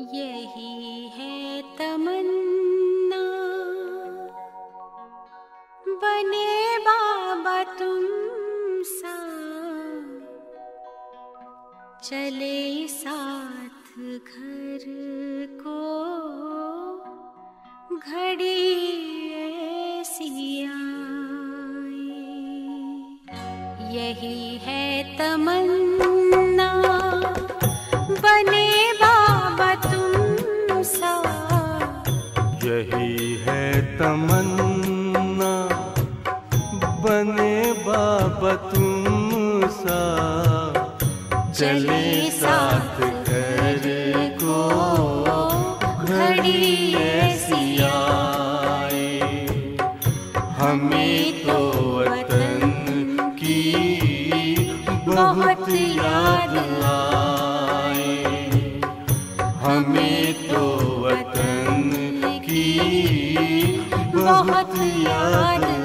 यही है तमन्ना बने बाबा तुम सा चले साथ घर को घड़ी सिया यही है तमन्ना बने यही है तमन्ना बने बाबा तुम सा चले साथ घर को घड़ी बहुत याद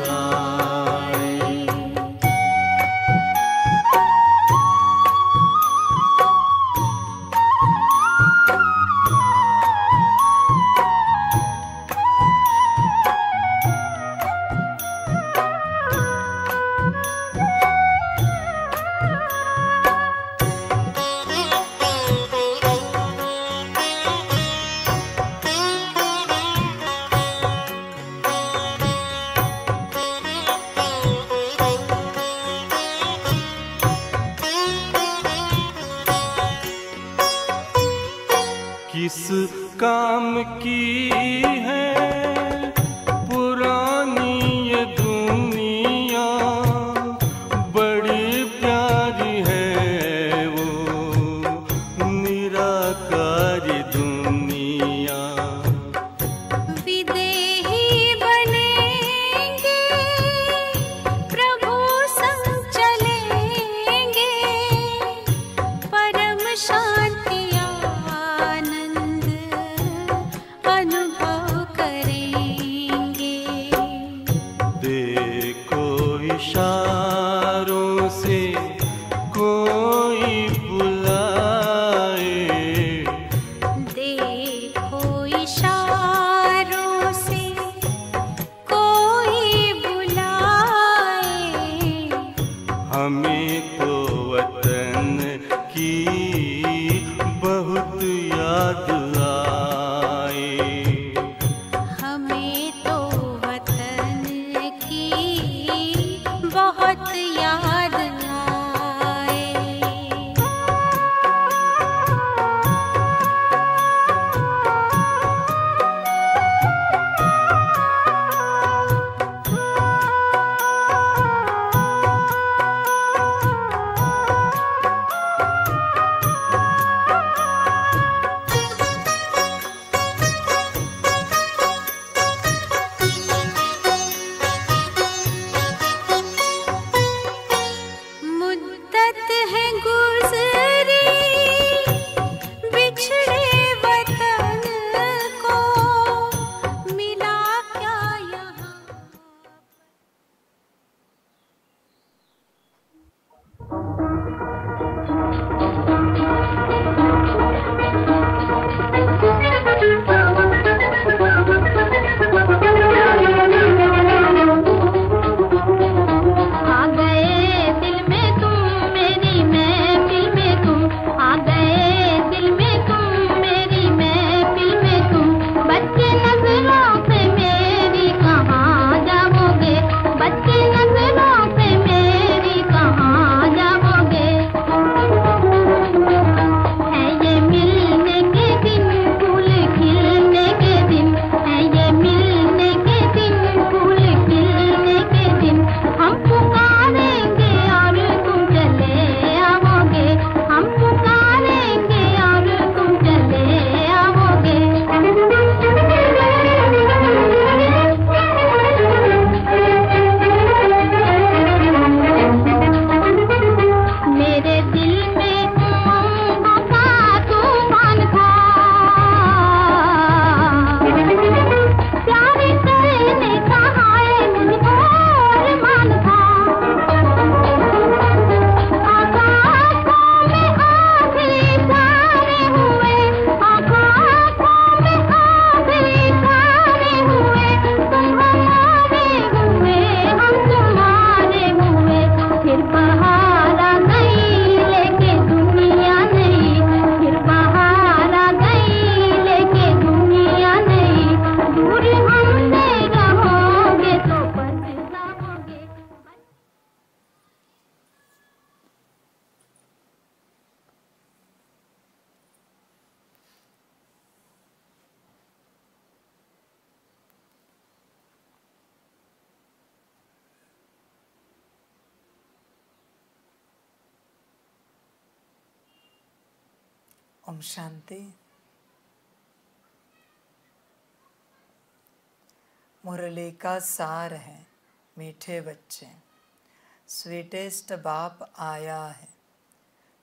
स्वीटेस्ट बाप आया है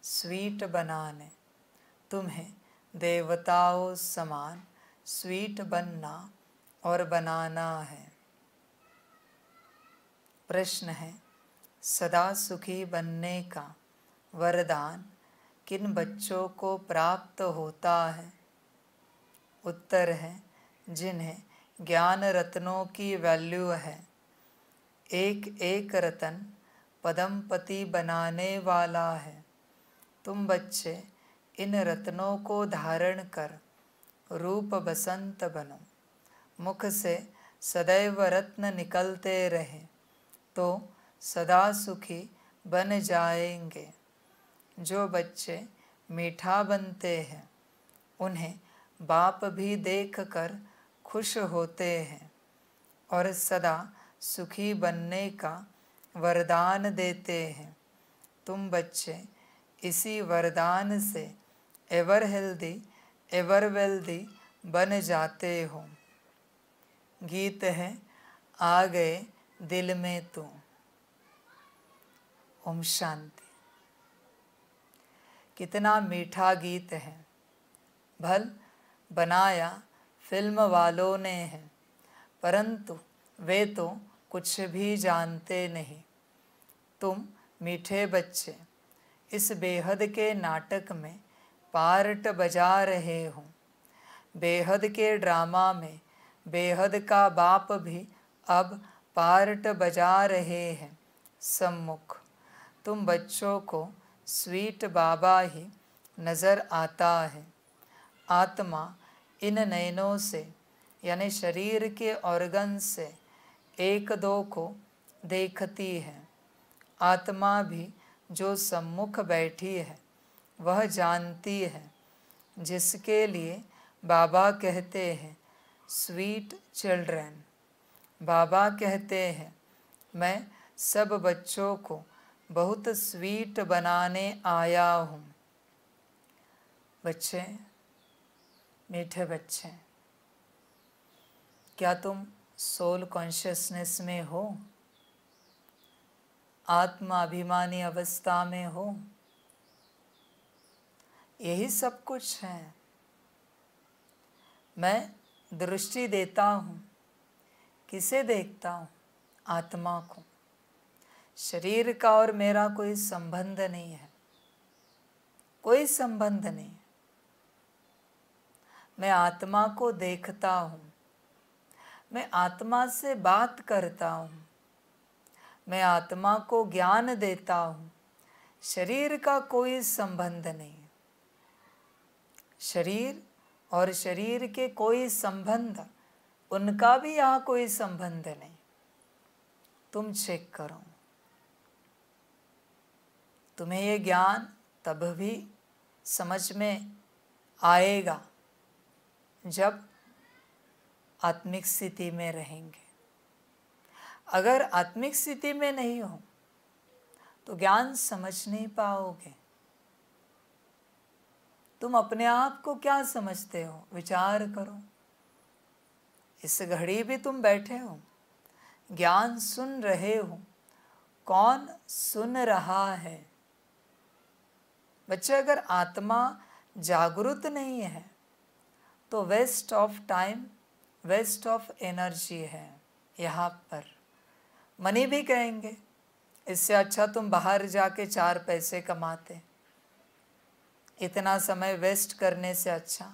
स्वीट बनाने तुम्हें देवताओं समान स्वीट बनना और बनाना है प्रश्न है सदा सुखी बनने का वरदान किन बच्चों को प्राप्त होता है उत्तर है जिन्हें ज्ञान रत्नों की वैल्यू है एक एक रतन पदमपति बनाने वाला है तुम बच्चे इन रत्नों को धारण कर रूप बसंत बनो मुख से सदैव रत्न निकलते रहे तो सदा सुखी बन जाएंगे जो बच्चे मीठा बनते हैं उन्हें बाप भी देख कर खुश होते हैं और सदा सुखी बनने का वरदान देते हैं तुम बच्चे इसी वरदान से एवर हेल्दी एवर वेल्दी बन जाते हो गीत है आ गए दिल में तू ओम शांति कितना मीठा गीत है भल बनाया फिल्म वालों ने है परंतु वे तो कुछ भी जानते नहीं तुम मीठे बच्चे इस बेहद के नाटक में पार्ट बजा रहे हो बेहद के ड्रामा में बेहद का बाप भी अब पार्ट बजा रहे हैं सम्मुख तुम बच्चों को स्वीट बाबा ही नज़र आता है आत्मा इन नयनों से यानी शरीर के ऑर्गन से एक दो को देखती है आत्मा भी जो सम्मुख बैठी है वह जानती है जिसके लिए बाबा कहते हैं स्वीट चिल्ड्रन बाबा कहते हैं मैं सब बच्चों को बहुत स्वीट बनाने आया हूँ बच्चे मीठे बच्चे क्या तुम सोल कॉन्शियसनेस में हो आत्माभिमानी अवस्था में हो यही सब कुछ है मैं दृष्टि देता हूँ किसे देखता हूँ आत्मा को शरीर का और मेरा कोई संबंध नहीं है कोई संबंध नहीं मैं आत्मा को देखता हूँ मैं आत्मा से बात करता हूँ मैं आत्मा को ज्ञान देता हूँ शरीर का कोई संबंध नहीं शरीर और शरीर के कोई संबंध उनका भी यहाँ कोई संबंध नहीं तुम चेक करो तुम्हें ये ज्ञान तब भी समझ में आएगा जब आत्मिक स्थिति में रहेंगे अगर आत्मिक स्थिति में नहीं हो तो ज्ञान समझ नहीं पाओगे तुम अपने आप को क्या समझते हो विचार करो इस घड़ी भी तुम बैठे हो ज्ञान सुन रहे हो कौन सुन रहा है बच्चे अगर आत्मा जागरूक नहीं है तो waste of time waste of energy है यहाँ पर मनी भी कहेंगे इससे अच्छा तुम बाहर जाके चार पैसे कमाते इतना समय वेस्ट करने से अच्छा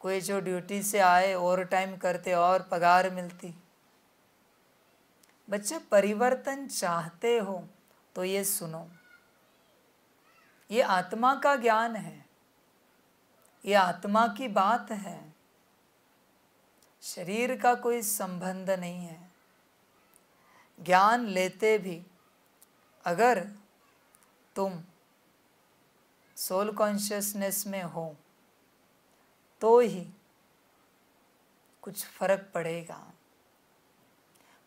कोई जो ड्यूटी से आए ओवर टाइम करते और पगार मिलती बच्चे परिवर्तन चाहते हो तो ये सुनो ये आत्मा का ज्ञान है ये आत्मा की बात है शरीर का कोई संबंध नहीं है ज्ञान लेते भी अगर तुम सोल कॉन्शियसनेस में हो तो ही कुछ फर्क पड़ेगा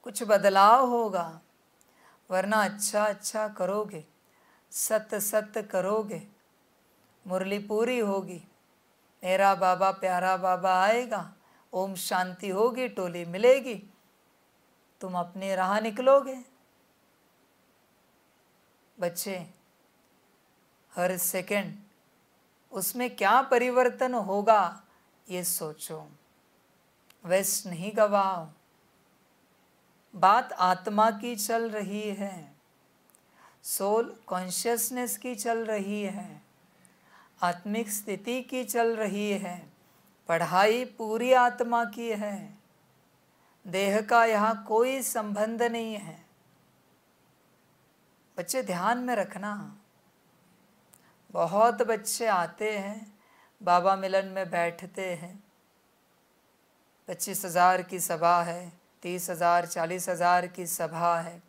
कुछ बदलाव होगा वरना अच्छा अच्छा करोगे सत सत करोगे मुरली पूरी होगी मेरा बाबा प्यारा बाबा आएगा ओम शांति होगी टोली मिलेगी तुम अपने राह निकलोगे बच्चे हर सेकंड उसमें क्या परिवर्तन होगा ये सोचो वेस्ट नहीं गवाओ बात आत्मा की चल रही है सोल कॉन्शियसनेस की चल रही है आत्मिक स्थिति की चल रही है पढ़ाई पूरी आत्मा की है देह का यहाँ कोई संबंध नहीं है बच्चे ध्यान में रखना बहुत बच्चे आते हैं बाबा मिलन में बैठते हैं पच्चीस हज़ार की सभा है तीस हज़ार चालीस हज़ार की सभा है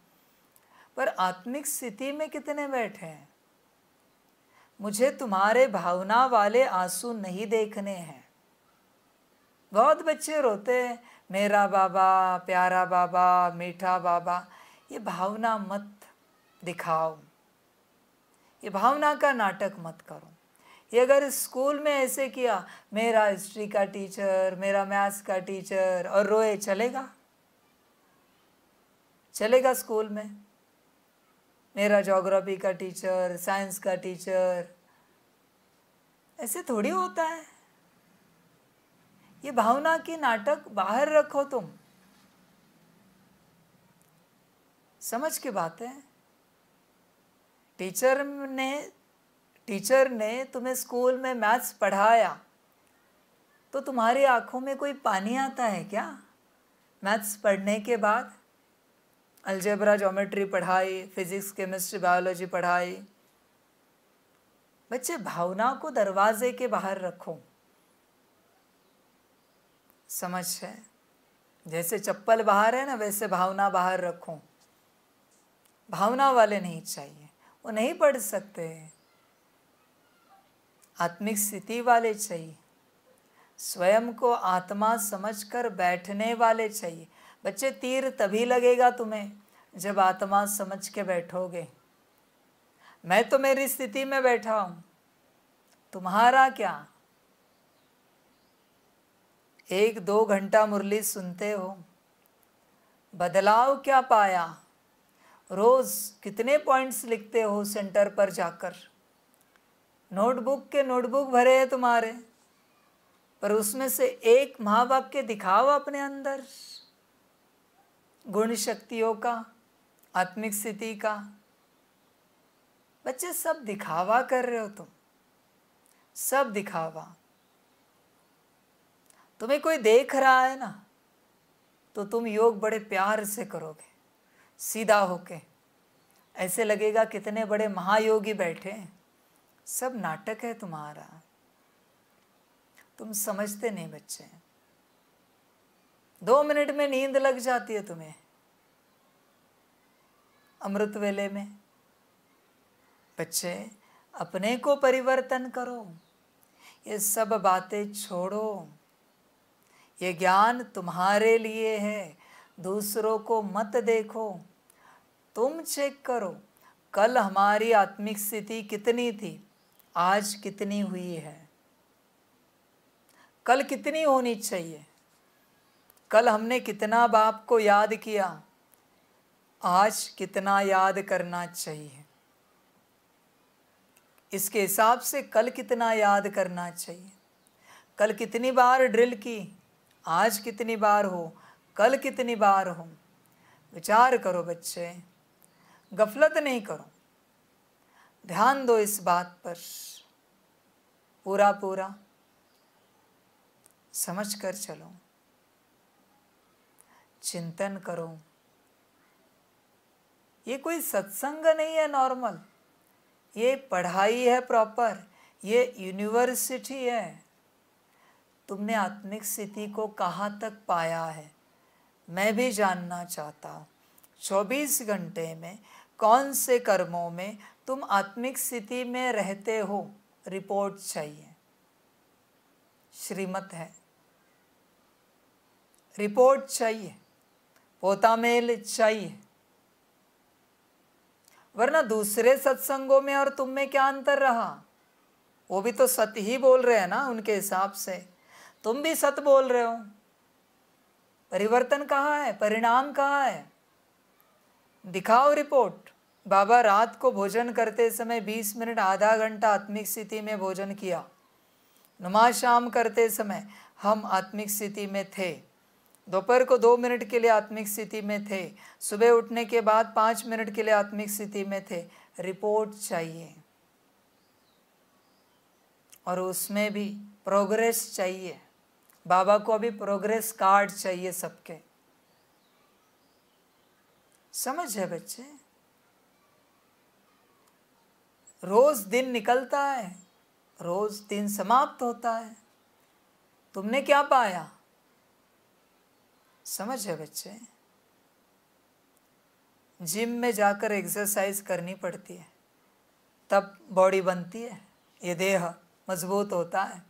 पर आत्मिक स्थिति में कितने बैठे हैं मुझे तुम्हारे भावना वाले आंसू नहीं देखने हैं बहुत बच्चे रोते हैं मेरा बाबा प्यारा बाबा मीठा बाबा ये भावना मत दिखाओ ये भावना का नाटक मत करो ये अगर स्कूल में ऐसे किया मेरा हिस्ट्री का टीचर मेरा मैथ्स का टीचर और रोए चलेगा चलेगा स्कूल में मेरा जोग्राफी का टीचर साइंस का टीचर ऐसे थोड़ी होता है ये भावना के नाटक बाहर रखो तुम समझ के बात है टीचर ने टीचर ने तुम्हें स्कूल में मैथ्स पढ़ाया तो तुम्हारी आंखों में कोई पानी आता है क्या मैथ्स पढ़ने के बाद अलजेबरा जोमेट्री पढ़ाई फिजिक्स केमिस्ट्री बायोलॉजी पढ़ाई बच्चे भावना को दरवाजे के बाहर रखो समझ है जैसे चप्पल बाहर है ना वैसे भावना बाहर रखो भावना वाले नहीं चाहिए वो नहीं पढ़ सकते आत्मिक स्थिति वाले चाहिए स्वयं को आत्मा समझकर बैठने वाले चाहिए बच्चे तीर तभी लगेगा तुम्हें जब आत्मा समझ के बैठोगे मैं तो मेरी स्थिति में बैठा हूँ तुम्हारा क्या एक दो घंटा मुरली सुनते हो बदलाव क्या पाया रोज़ कितने पॉइंट्स लिखते हो सेंटर पर जाकर नोटबुक के नोटबुक भरे हैं तुम्हारे पर उसमें से एक महावाक्य दिखाओ अपने अंदर गुण शक्तियों का आत्मिक स्थिति का बच्चे सब दिखावा कर रहे हो तुम सब दिखावा तुम्हें कोई देख रहा है ना तो तुम योग बड़े प्यार से करोगे सीधा होके ऐसे लगेगा कितने बड़े महायोगी बैठे हैं सब नाटक है तुम्हारा तुम समझते नहीं बच्चे दो मिनट में नींद लग जाती है तुम्हें अमृत वेले में बच्चे अपने को परिवर्तन करो ये सब बातें छोड़ो ये ज्ञान तुम्हारे लिए है दूसरों को मत देखो तुम चेक करो कल हमारी आत्मिक स्थिति कितनी थी आज कितनी हुई है कल कितनी होनी चाहिए कल हमने कितना बाप को याद किया आज कितना याद करना चाहिए इसके हिसाब से कल कितना याद करना चाहिए कल कितनी बार ड्रिल की आज कितनी बार हो कल कितनी बार हो विचार करो बच्चे गफलत नहीं करो ध्यान दो इस बात पर पूरा पूरा समझ कर चलो चिंतन करो ये कोई सत्संग नहीं है नॉर्मल ये पढ़ाई है प्रॉपर ये यूनिवर्सिटी है तुमने आत्मिक स्थिति को कहाँ तक पाया है मैं भी जानना चाहता हूँ चौबीस घंटे में कौन से कर्मों में तुम आत्मिक स्थिति में रहते हो रिपोर्ट चाहिए श्रीमत है रिपोर्ट चाहिए पोतामेल चाहिए वरना दूसरे सत्संगों में और तुम में क्या अंतर रहा वो भी तो सत्य ही बोल रहे हैं ना उनके हिसाब से तुम भी सत बोल रहे हो परिवर्तन कहाँ है परिणाम कहाँ है दिखाओ रिपोर्ट बाबा रात को भोजन करते समय 20 मिनट आधा घंटा आत्मिक स्थिति में भोजन किया नमाज शाम करते समय हम आत्मिक स्थिति में थे दोपहर को दो मिनट के लिए आत्मिक स्थिति में थे सुबह उठने के बाद पाँच मिनट के लिए आत्मिक स्थिति में थे रिपोर्ट चाहिए और उसमें भी प्रोग्रेस चाहिए बाबा को अभी प्रोग्रेस कार्ड चाहिए सबके समझ है बच्चे रोज दिन निकलता है रोज दिन समाप्त होता है तुमने क्या पाया समझ है बच्चे जिम में जाकर एक्सरसाइज करनी पड़ती है तब बॉडी बनती है ये देह मजबूत होता है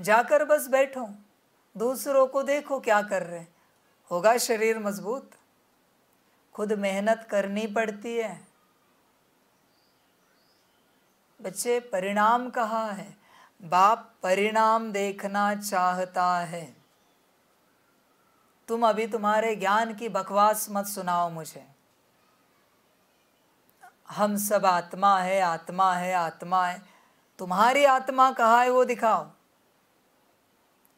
जाकर बस बैठो दूसरों को देखो क्या कर रहे होगा शरीर मजबूत खुद मेहनत करनी पड़ती है बच्चे परिणाम कहा है बाप परिणाम देखना चाहता है तुम अभी तुम्हारे ज्ञान की बकवास मत सुनाओ मुझे हम सब आत्मा है आत्मा है आत्मा है तुम्हारी आत्मा कहाँ है वो दिखाओ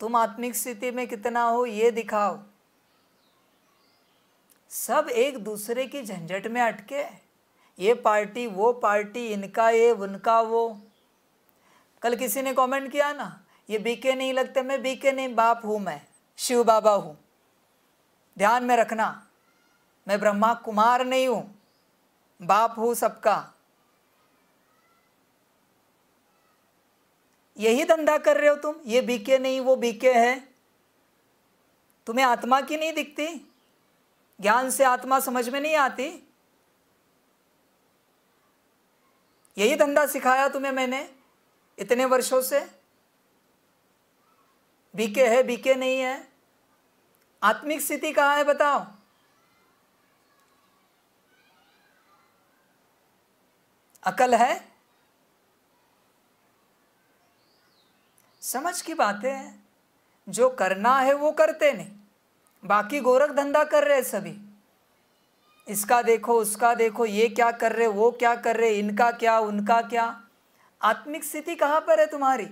तुम आत्मिक स्थिति में कितना हो ये दिखाओ सब एक दूसरे की झंझट में अटके ये पार्टी वो पार्टी इनका ये उनका वो कल किसी ने कमेंट किया ना ये बीके नहीं लगते मैं बीके नहीं बाप हूँ मैं शिव बाबा हूँ ध्यान में रखना मैं ब्रह्मा कुमार नहीं हूँ बाप हूँ सबका यही धंधा कर रहे हो तुम ये बीके नहीं वो बीके है तुम्हें आत्मा की नहीं दिखती ज्ञान से आत्मा समझ में नहीं आती यही धंधा सिखाया तुम्हें मैंने इतने वर्षों से बीके है बीके नहीं है आत्मिक स्थिति कहाँ है बताओ अकल है समझ की बातें हैं जो करना है वो करते नहीं बाकी गोरख धंधा कर रहे हैं सभी इसका देखो उसका देखो ये क्या कर रहे वो क्या कर रहे इनका क्या उनका क्या आत्मिक स्थिति कहाँ पर है तुम्हारी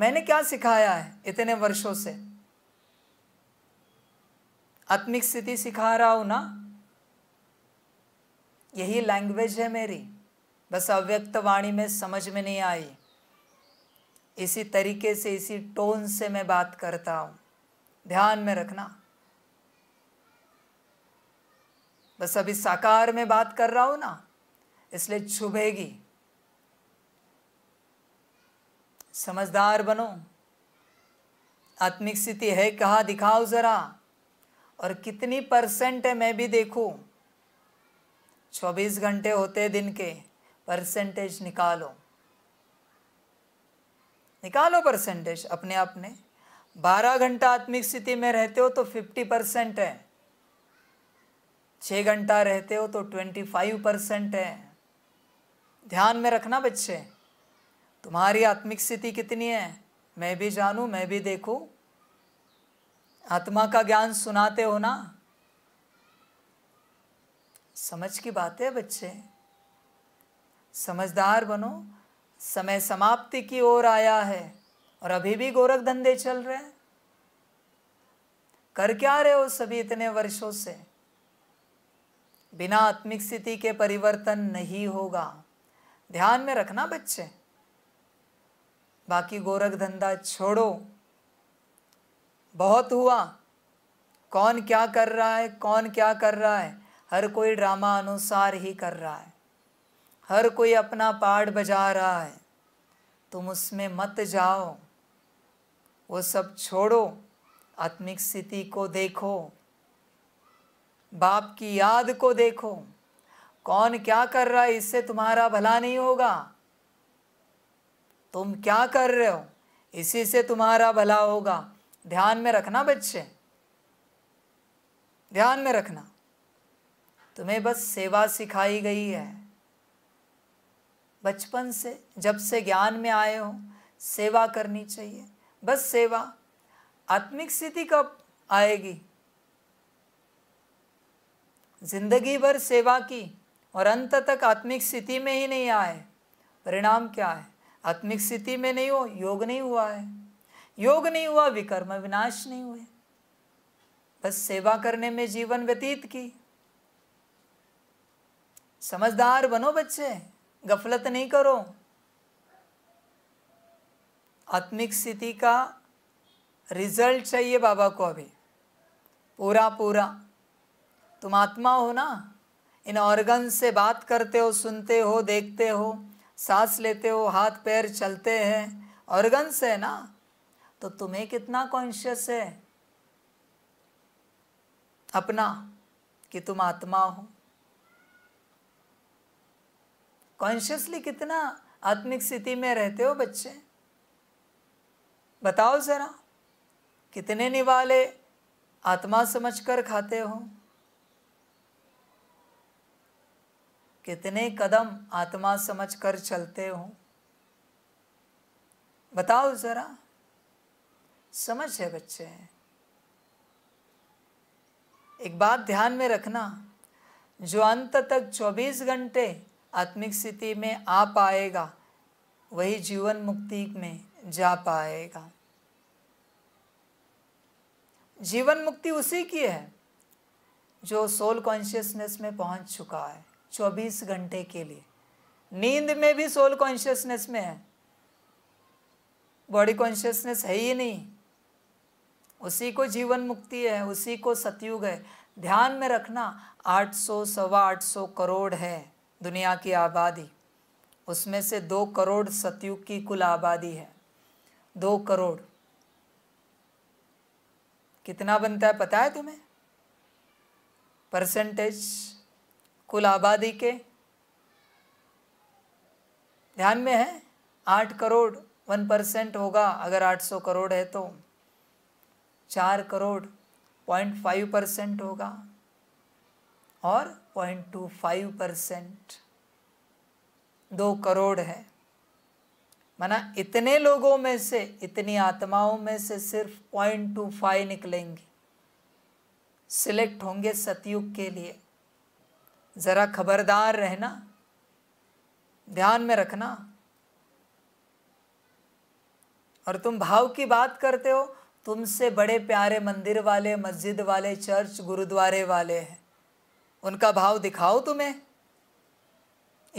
मैंने क्या सिखाया है इतने वर्षों से आत्मिक स्थिति सिखा रहा हूं ना यही लैंग्वेज है मेरी बस अव्यक्त वाणी में समझ में नहीं आई इसी तरीके से इसी टोन से मैं बात करता हूँ ध्यान में रखना बस अभी साकार में बात कर रहा हूँ ना इसलिए छुभेगी समझदार बनो आत्मिक स्थिति है कहा दिखाओ ज़रा और कितनी परसेंट है मैं भी देखूं 24 घंटे होते दिन के परसेंटेज निकालो निकालो परसेंटेज अपने आप में बारह घंटा आत्मिक स्थिति में रहते हो तो फिफ्टी परसेंट है छः घंटा रहते हो तो ट्वेंटी फाइव परसेंट है ध्यान में रखना बच्चे तुम्हारी आत्मिक स्थिति कितनी है मैं भी जानूँ मैं भी देखूँ आत्मा का ज्ञान सुनाते हो ना समझ की बात है बच्चे समझदार बनो समय समाप्ति की ओर आया है और अभी भी गोरख धंधे चल रहे हैं कर क्या रहे हो सभी इतने वर्षों से बिना आत्मिक स्थिति के परिवर्तन नहीं होगा ध्यान में रखना बच्चे बाकी गोरख धंधा छोड़ो बहुत हुआ कौन क्या कर रहा है कौन क्या कर रहा है हर कोई ड्रामा अनुसार ही कर रहा है हर कोई अपना पार्ट बजा रहा है तुम उसमें मत जाओ वो सब छोड़ो आत्मिक स्थिति को देखो बाप की याद को देखो कौन क्या कर रहा है इससे तुम्हारा भला नहीं होगा तुम क्या कर रहे हो इसी से तुम्हारा भला होगा ध्यान में रखना बच्चे ध्यान में रखना तुम्हें बस सेवा सिखाई गई है बचपन से जब से ज्ञान में आए हो सेवा करनी चाहिए बस सेवा आत्मिक स्थिति कब आएगी जिंदगी भर सेवा की और अंत तक आत्मिक स्थिति में ही नहीं आए परिणाम क्या है आत्मिक स्थिति में नहीं हो योग नहीं हुआ है योग नहीं हुआ विकर्म विनाश नहीं हुए बस सेवा करने में जीवन व्यतीत की समझदार बनो बच्चे गफलत नहीं करो आत्मिक स्थिति का रिजल्ट चाहिए बाबा को अभी पूरा पूरा तुम आत्मा हो ना इन ऑर्गन से बात करते हो सुनते हो देखते हो सांस लेते हो हाथ पैर चलते हैं ऑर्गन्स है ना तो तुम्हें कितना कॉन्शियस है अपना कि तुम आत्मा हो कॉन्शियसली कितना आत्मिक स्थिति में रहते हो बच्चे बताओ ज़रा कितने निवाले आत्मा समझकर खाते हो कितने कदम आत्मा समझकर चलते हो बताओ ज़रा समझ है बच्चे एक बात ध्यान में रखना जो अंत तक 24 घंटे आत्मिक स्थिति में आ पाएगा वही जीवन मुक्ति में जा पाएगा जीवन मुक्ति उसी की है जो सोल कॉन्शियसनेस में पहुंच चुका है 24 घंटे के लिए नींद में भी सोल कॉन्शियसनेस में है बॉडी कॉन्शियसनेस है ही नहीं उसी को जीवन मुक्ति है उसी को सतयुग है ध्यान में रखना आठ सौ सवा आठ सौ करोड़ है दुनिया की आबादी उसमें से दो करोड़ सतयुग की कुल आबादी है दो करोड़ कितना बनता है पता है तुम्हें परसेंटेज कुल आबादी के ध्यान में है आठ करोड़ वन परसेंट होगा अगर आठ सौ करोड़ है तो चार करोड़ पॉइंट फाइव परसेंट होगा और पॉइंट टू फाइव परसेंट दो करोड़ है माना इतने लोगों में से इतनी आत्माओं में से सिर्फ पॉइंट टू फाइव निकलेंगी सिलेक्ट होंगे सतयुग के लिए ज़रा खबरदार रहना ध्यान में रखना और तुम भाव की बात करते हो तुमसे बड़े प्यारे मंदिर वाले मस्जिद वाले चर्च गुरुद्वारे वाले हैं उनका भाव दिखाओ तुम्हें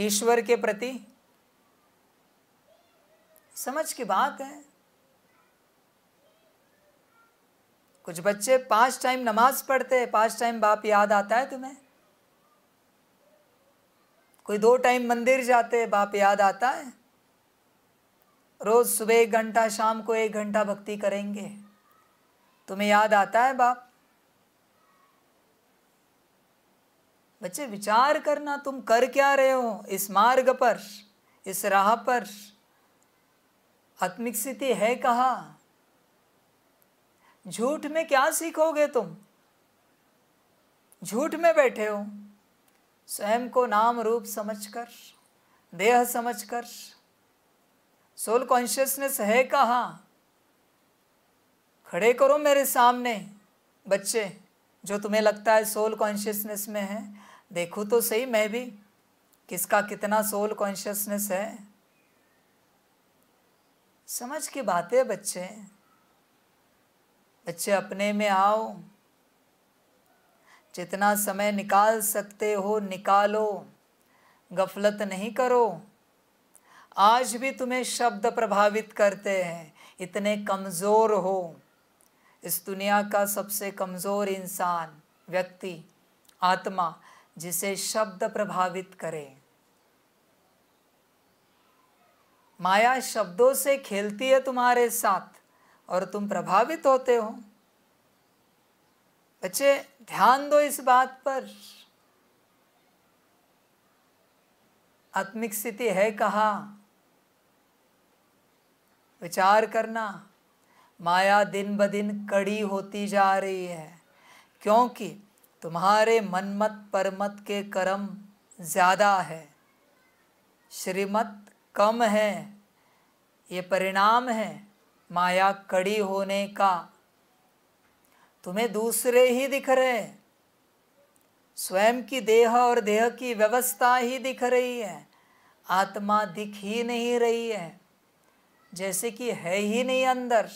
ईश्वर के प्रति समझ की बात है कुछ बच्चे पांच टाइम नमाज पढ़ते हैं पांच टाइम बाप याद आता है तुम्हें कोई दो टाइम मंदिर जाते हैं बाप याद आता है रोज़ सुबह एक घंटा शाम को एक घंटा भक्ति करेंगे तुम्हें याद आता है बाप बच्चे विचार करना तुम कर क्या रहे हो इस मार्ग पर इस राह पर आत्मिक स्थिति है कहा झूठ में क्या सीखोगे तुम झूठ में बैठे हो स्वयं को नाम रूप समझकर देह समझकर सोल कॉन्शियसनेस है कहा खड़े करो मेरे सामने बच्चे जो तुम्हें लगता है सोल कॉन्शियसनेस में है देखूँ तो सही मैं भी किसका कितना सोल कॉन्शियसनेस है समझ की बातें बच्चे बच्चे अपने में आओ जितना समय निकाल सकते हो निकालो गफलत नहीं करो आज भी तुम्हें शब्द प्रभावित करते हैं इतने कमज़ोर हो इस दुनिया का सबसे कमज़ोर इंसान व्यक्ति आत्मा जिसे शब्द प्रभावित करे माया शब्दों से खेलती है तुम्हारे साथ और तुम प्रभावित होते हो बच्चे ध्यान दो इस बात पर आत्मिक स्थिति है कहा विचार करना माया दिन ब दिन कड़ी होती जा रही है क्योंकि तुम्हारे मनमत परमत के कर्म ज़्यादा है श्रीमत कम है ये परिणाम है माया कड़ी होने का तुम्हें दूसरे ही दिख रहे स्वयं की देह और देह की व्यवस्था ही दिख रही है आत्मा दिख ही नहीं रही है जैसे कि है ही नहीं अंदर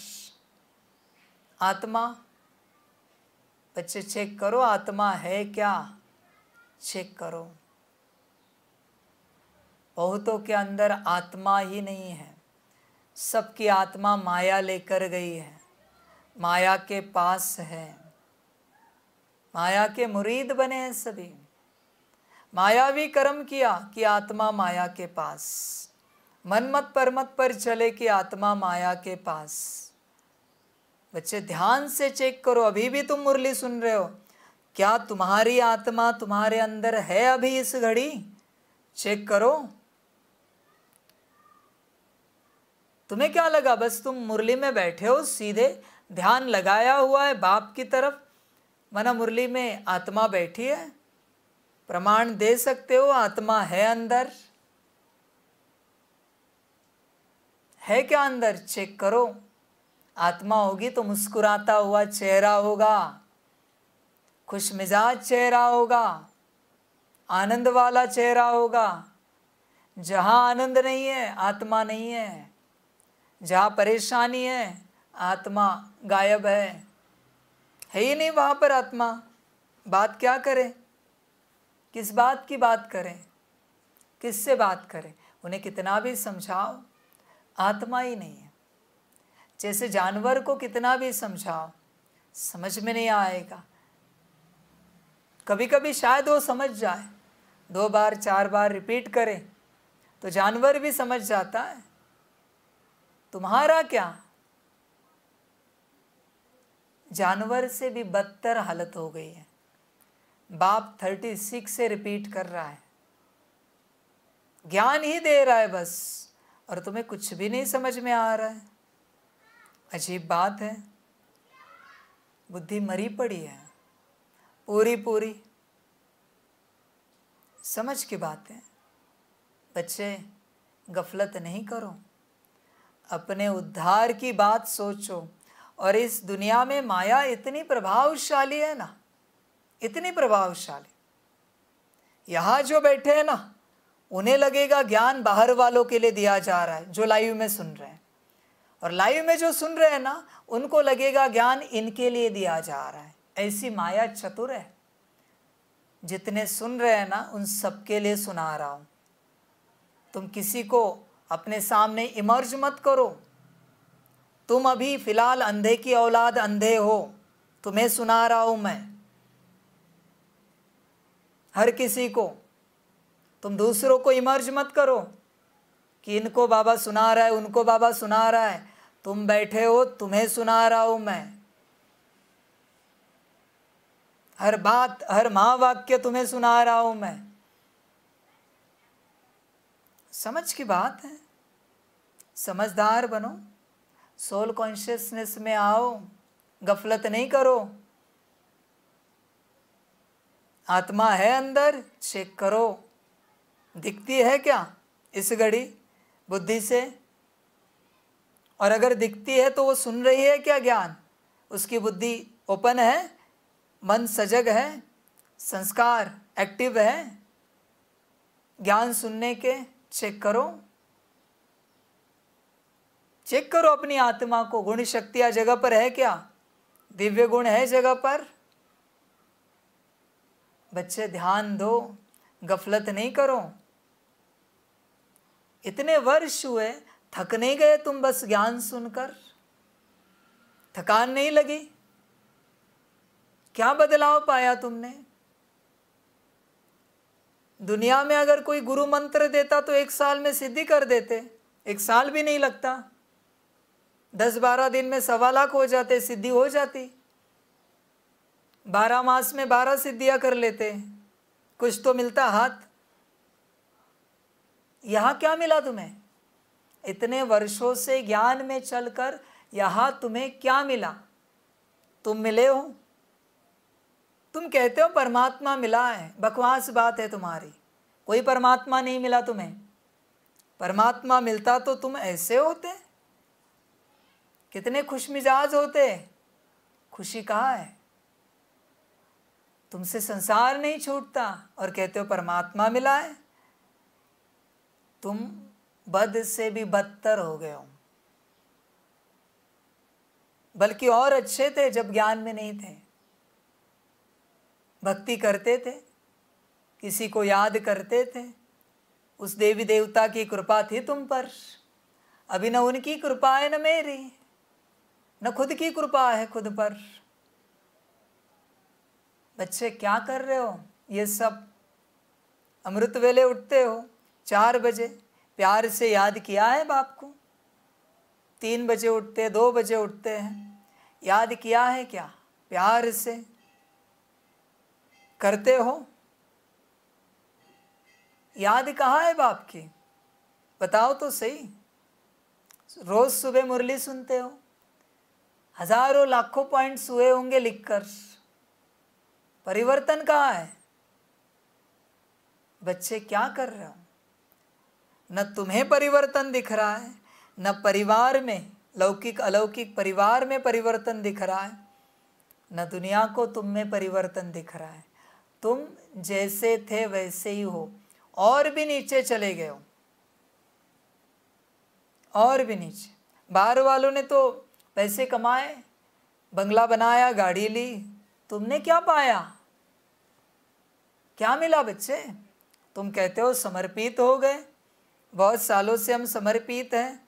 आत्मा बच्चे चेक करो आत्मा है क्या चेक करो बहुतों के अंदर आत्मा ही नहीं है सबकी आत्मा माया लेकर गई है माया के पास है माया के मुरीद बने हैं सभी माया भी कर्म किया कि आत्मा माया के पास मनमत परमत पर चले कि आत्मा माया के पास बच्चे ध्यान से चेक करो अभी भी तुम मुरली सुन रहे हो क्या तुम्हारी आत्मा तुम्हारे अंदर है अभी इस घड़ी चेक करो तुम्हें क्या लगा बस तुम मुरली में बैठे हो सीधे ध्यान लगाया हुआ है बाप की तरफ मना मुरली में आत्मा बैठी है प्रमाण दे सकते हो आत्मा है अंदर है क्या अंदर चेक करो आत्मा होगी तो मुस्कुराता हुआ चेहरा होगा खुश मिजाज चेहरा होगा आनंद वाला चेहरा होगा जहाँ आनंद नहीं है आत्मा नहीं है जहाँ परेशानी है आत्मा गायब है है ही नहीं वहाँ पर आत्मा बात क्या करें किस बात की बात करें किससे बात करें उन्हें कितना भी समझाओ आत्मा ही नहीं जैसे जानवर को कितना भी समझाओ समझ में नहीं आएगा कभी कभी शायद वो समझ जाए दो बार चार बार रिपीट करें तो जानवर भी समझ जाता है तुम्हारा क्या जानवर से भी बदतर हालत हो गई है बाप थर्टी सिक्स से रिपीट कर रहा है ज्ञान ही दे रहा है बस और तुम्हें कुछ भी नहीं समझ में आ रहा है अजीब बात है बुद्धि मरी पड़ी है पूरी पूरी समझ की बात है बच्चे गफलत नहीं करो अपने उद्धार की बात सोचो और इस दुनिया में माया इतनी प्रभावशाली है ना इतनी प्रभावशाली यहाँ जो बैठे हैं ना उन्हें लगेगा ज्ञान बाहर वालों के लिए दिया जा रहा है जो लाइव में सुन रहे हैं और लाइव में जो सुन रहे हैं ना उनको लगेगा ज्ञान इनके लिए दिया जा रहा है ऐसी माया चतुर है जितने सुन रहे हैं ना उन सबके लिए सुना रहा हूँ तुम किसी को अपने सामने इमर्ज मत करो तुम अभी फ़िलहाल अंधे की औलाद अंधे हो तुम्हें सुना रहा हूँ मैं हर किसी को तुम दूसरों को इमर्ज मत करो कि इनको बाबा सुना रहा है उनको बाबा सुना रहा है तुम बैठे हो तुम्हें सुना रहा हूं मैं हर बात हर महावाक्य तुम्हें सुना रहा हूं मैं समझ की बात है समझदार बनो सोल कॉन्शियसनेस में आओ गफलत नहीं करो आत्मा है अंदर चेक करो दिखती है क्या इस घड़ी बुद्धि से और अगर दिखती है तो वो सुन रही है क्या ज्ञान उसकी बुद्धि ओपन है मन सजग है संस्कार एक्टिव है ज्ञान सुनने के चेक करो चेक करो अपनी आत्मा को गुण शक्तियाँ जगह पर है क्या दिव्य गुण है जगह पर बच्चे ध्यान दो गफलत नहीं करो इतने वर्ष हुए थक नहीं गए तुम बस ज्ञान सुनकर थकान नहीं लगी क्या बदलाव पाया तुमने दुनिया में अगर कोई गुरु मंत्र देता तो एक साल में सिद्धि कर देते एक साल भी नहीं लगता दस बारह दिन में सवा लाख हो जाते सिद्धि हो जाती बारह मास में बारह सिद्धियां कर लेते कुछ तो मिलता हाथ यहां क्या मिला तुम्हें इतने वर्षों से ज्ञान में चलकर यहां तुम्हें क्या मिला तुम मिले हो तुम कहते हो परमात्मा मिला है बकवास बात है तुम्हारी कोई परमात्मा नहीं मिला तुम्हें परमात्मा मिलता तो तुम ऐसे होते कितने खुश मिजाज होते खुशी कहाँ है तुमसे संसार नहीं छूटता और कहते हो परमात्मा मिला है तुम बद से भी बदतर हो गए हूँ बल्कि और अच्छे थे जब ज्ञान में नहीं थे भक्ति करते थे किसी को याद करते थे उस देवी देवता की कृपा थी तुम पर अभी न उनकी कृपा है न मेरी न खुद की कृपा है खुद पर बच्चे क्या कर रहे हो ये सब अमृत वेले उठते हो चार बजे प्यार से याद किया है बाप को तीन बजे उठते दो बजे उठते हैं याद किया है क्या प्यार से करते हो याद कहाँ है बाप की बताओ तो सही रोज़ सुबह मुरली सुनते हो हजारों लाखों पॉइंट्स हुए होंगे लिखकर परिवर्तन कहाँ है बच्चे क्या कर रहे हो न तुम्हें परिवर्तन दिख रहा है न परिवार में लौकिक अलौकिक परिवार में परिवर्तन दिख रहा है न दुनिया को तुम में परिवर्तन दिख रहा है तुम जैसे थे वैसे ही हो और भी नीचे चले गए हो और भी नीचे बाहर वालों ने तो पैसे कमाए बंगला बनाया गाड़ी ली तुमने क्या पाया क्या मिला बच्चे तुम कहते हो समर्पित हो गए बहुत सालों से हम समर्पित हैं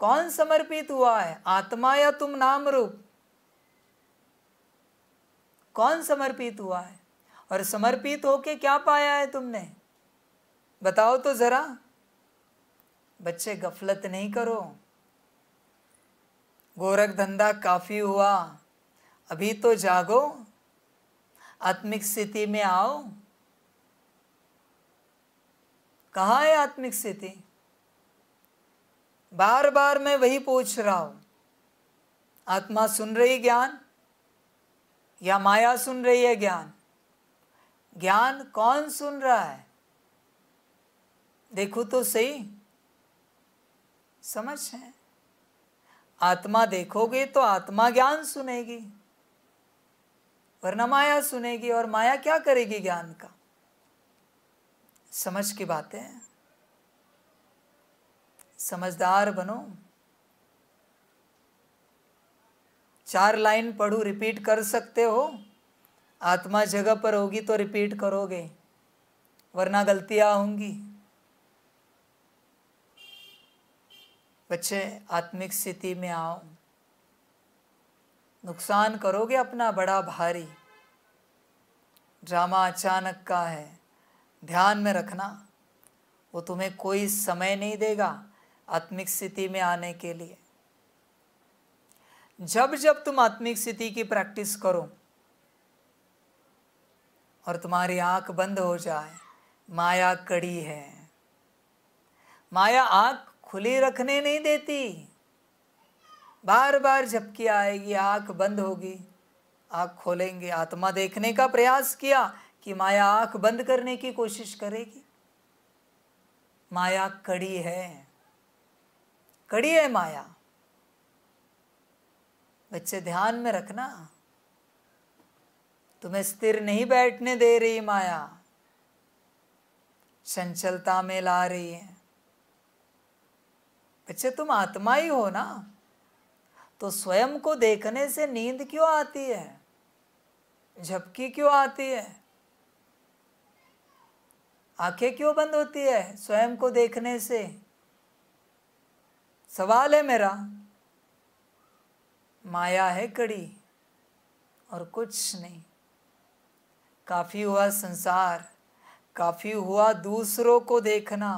कौन समर्पित हुआ है आत्मा या तुम नाम रूप कौन समर्पित हुआ है और समर्पित होके क्या पाया है तुमने बताओ तो जरा बच्चे गफलत नहीं करो गोरख धंधा काफी हुआ अभी तो जागो आत्मिक स्थिति में आओ कहाँ है आत्मिक स्थिति बार बार मैं वही पूछ रहा हूँ आत्मा सुन रही ज्ञान या माया सुन रही है ज्ञान ज्ञान कौन सुन रहा है देखो तो सही समझ है आत्मा देखोगे तो आत्मा ज्ञान सुनेगी वरना माया सुनेगी और माया क्या करेगी ज्ञान का समझ की बातें समझदार बनो चार लाइन पढ़ू रिपीट कर सकते हो आत्मा जगह पर होगी तो रिपीट करोगे वरना गलतियां होंगी बच्चे आत्मिक स्थिति में आओ नुकसान करोगे अपना बड़ा भारी ड्रामा अचानक का है ध्यान में रखना वो तुम्हें कोई समय नहीं देगा आत्मिक स्थिति में आने के लिए जब जब तुम आत्मिक स्थिति की प्रैक्टिस करो और तुम्हारी आंख बंद हो जाए माया कड़ी है माया आंख खुली रखने नहीं देती बार बार झपकी आएगी आंख बंद होगी आंख खोलेंगे आत्मा देखने का प्रयास किया कि माया आंख बंद करने की कोशिश करेगी माया कड़ी है कड़ी है माया बच्चे ध्यान में रखना तुम्हें स्थिर नहीं बैठने दे रही माया संचलता में ला रही है बच्चे तुम आत्मा ही हो ना तो स्वयं को देखने से नींद क्यों आती है झपकी क्यों आती है आंखें क्यों बंद होती है स्वयं को देखने से सवाल है मेरा माया है कड़ी और कुछ नहीं काफ़ी हुआ संसार काफ़ी हुआ दूसरों को देखना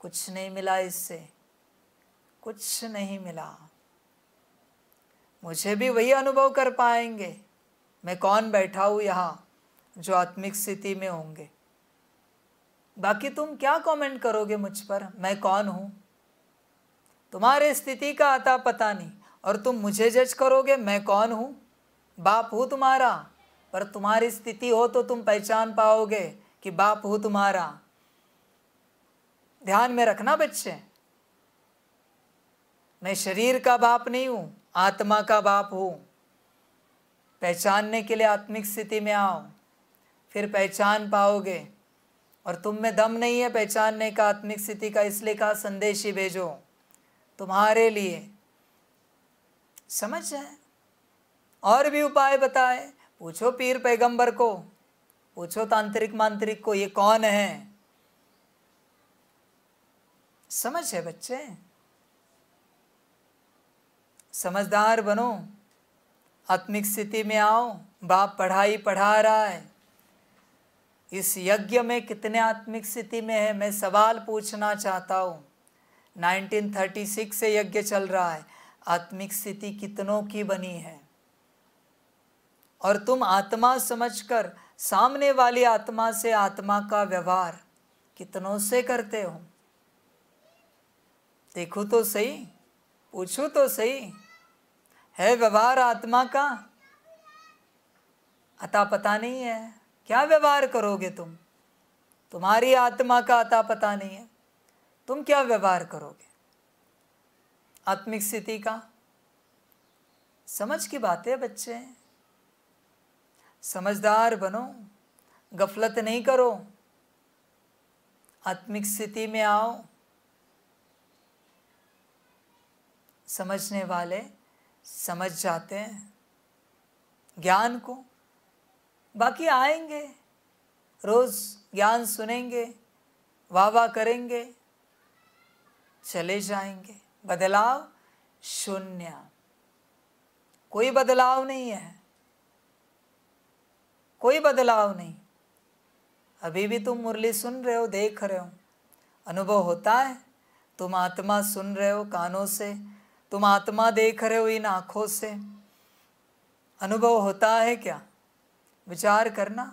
कुछ नहीं मिला इससे कुछ नहीं मिला मुझे भी वही अनुभव कर पाएंगे मैं कौन बैठा हूँ यहाँ जो आत्मिक स्थिति में होंगे बाकी तुम क्या कमेंट करोगे मुझ पर मैं कौन हूँ तुम्हारे स्थिति का आता पता नहीं और तुम मुझे जज करोगे मैं कौन हूँ बाप हूँ तुम्हारा पर तुम्हारी स्थिति हो तो तुम पहचान पाओगे कि बाप हूँ तुम्हारा ध्यान में रखना बच्चे मैं शरीर का बाप नहीं हूँ आत्मा का बाप हूँ पहचानने के लिए आत्मिक स्थिति में आओ फिर पहचान पाओगे और तुम में दम नहीं है पहचानने का आत्मिक स्थिति का इसलिए कहा संदेश ही भेजो तुम्हारे लिए समझ जाए और भी उपाय बताए पूछो पीर पैगंबर को पूछो तांत्रिक मांत्रिक को ये कौन है समझ है बच्चे समझदार बनो आत्मिक स्थिति में आओ बाप पढ़ाई पढ़ा रहा है इस यज्ञ में कितने आत्मिक स्थिति में है मैं सवाल पूछना चाहता हूँ 1936 से यज्ञ चल रहा है आत्मिक स्थिति कितनों की बनी है और तुम आत्मा समझकर सामने वाली आत्मा से आत्मा का व्यवहार कितनों से करते हो देखो तो सही पूछो तो सही है व्यवहार आत्मा का अता पता नहीं है क्या व्यवहार करोगे तुम तुम्हारी आत्मा का अता पता नहीं है तुम क्या व्यवहार करोगे आत्मिक स्थिति का समझ की बात है बच्चे समझदार बनो गफलत नहीं करो आत्मिक स्थिति में आओ समझने वाले समझ जाते हैं ज्ञान को बाकी आएंगे रोज़ ज्ञान सुनेंगे वाह वाह करेंगे चले जाएंगे बदलाव शून्य कोई बदलाव नहीं है कोई बदलाव नहीं अभी भी तुम मुरली सुन रहे हो देख रहे हो अनुभव होता है तुम आत्मा सुन रहे हो कानों से तुम आत्मा देख रहे हो इन आँखों से अनुभव होता है क्या विचार करना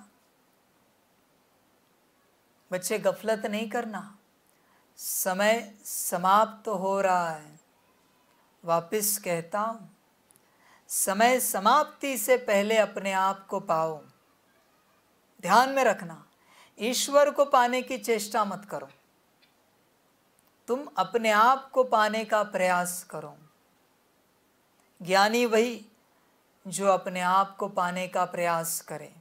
बच्चे गफलत नहीं करना समय समाप्त तो हो रहा है वापिस कहता हूँ समय समाप्ति से पहले अपने आप को पाओ ध्यान में रखना ईश्वर को पाने की चेष्टा मत करो तुम अपने आप को पाने का प्रयास करो ज्ञानी वही जो अपने आप को पाने का प्रयास करे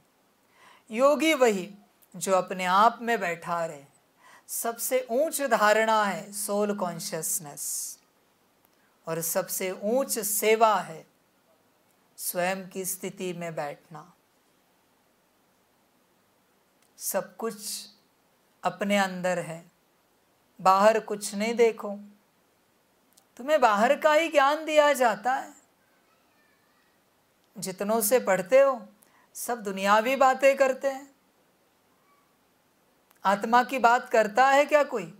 योगी वही जो अपने आप में बैठा रहे सबसे ऊंच धारणा है सोल कॉन्शियसनेस और सबसे ऊंच सेवा है स्वयं की स्थिति में बैठना सब कुछ अपने अंदर है बाहर कुछ नहीं देखो तुम्हें बाहर का ही ज्ञान दिया जाता है जितनों से पढ़ते हो सब दुनियावी बातें करते हैं आत्मा की बात करता है क्या कोई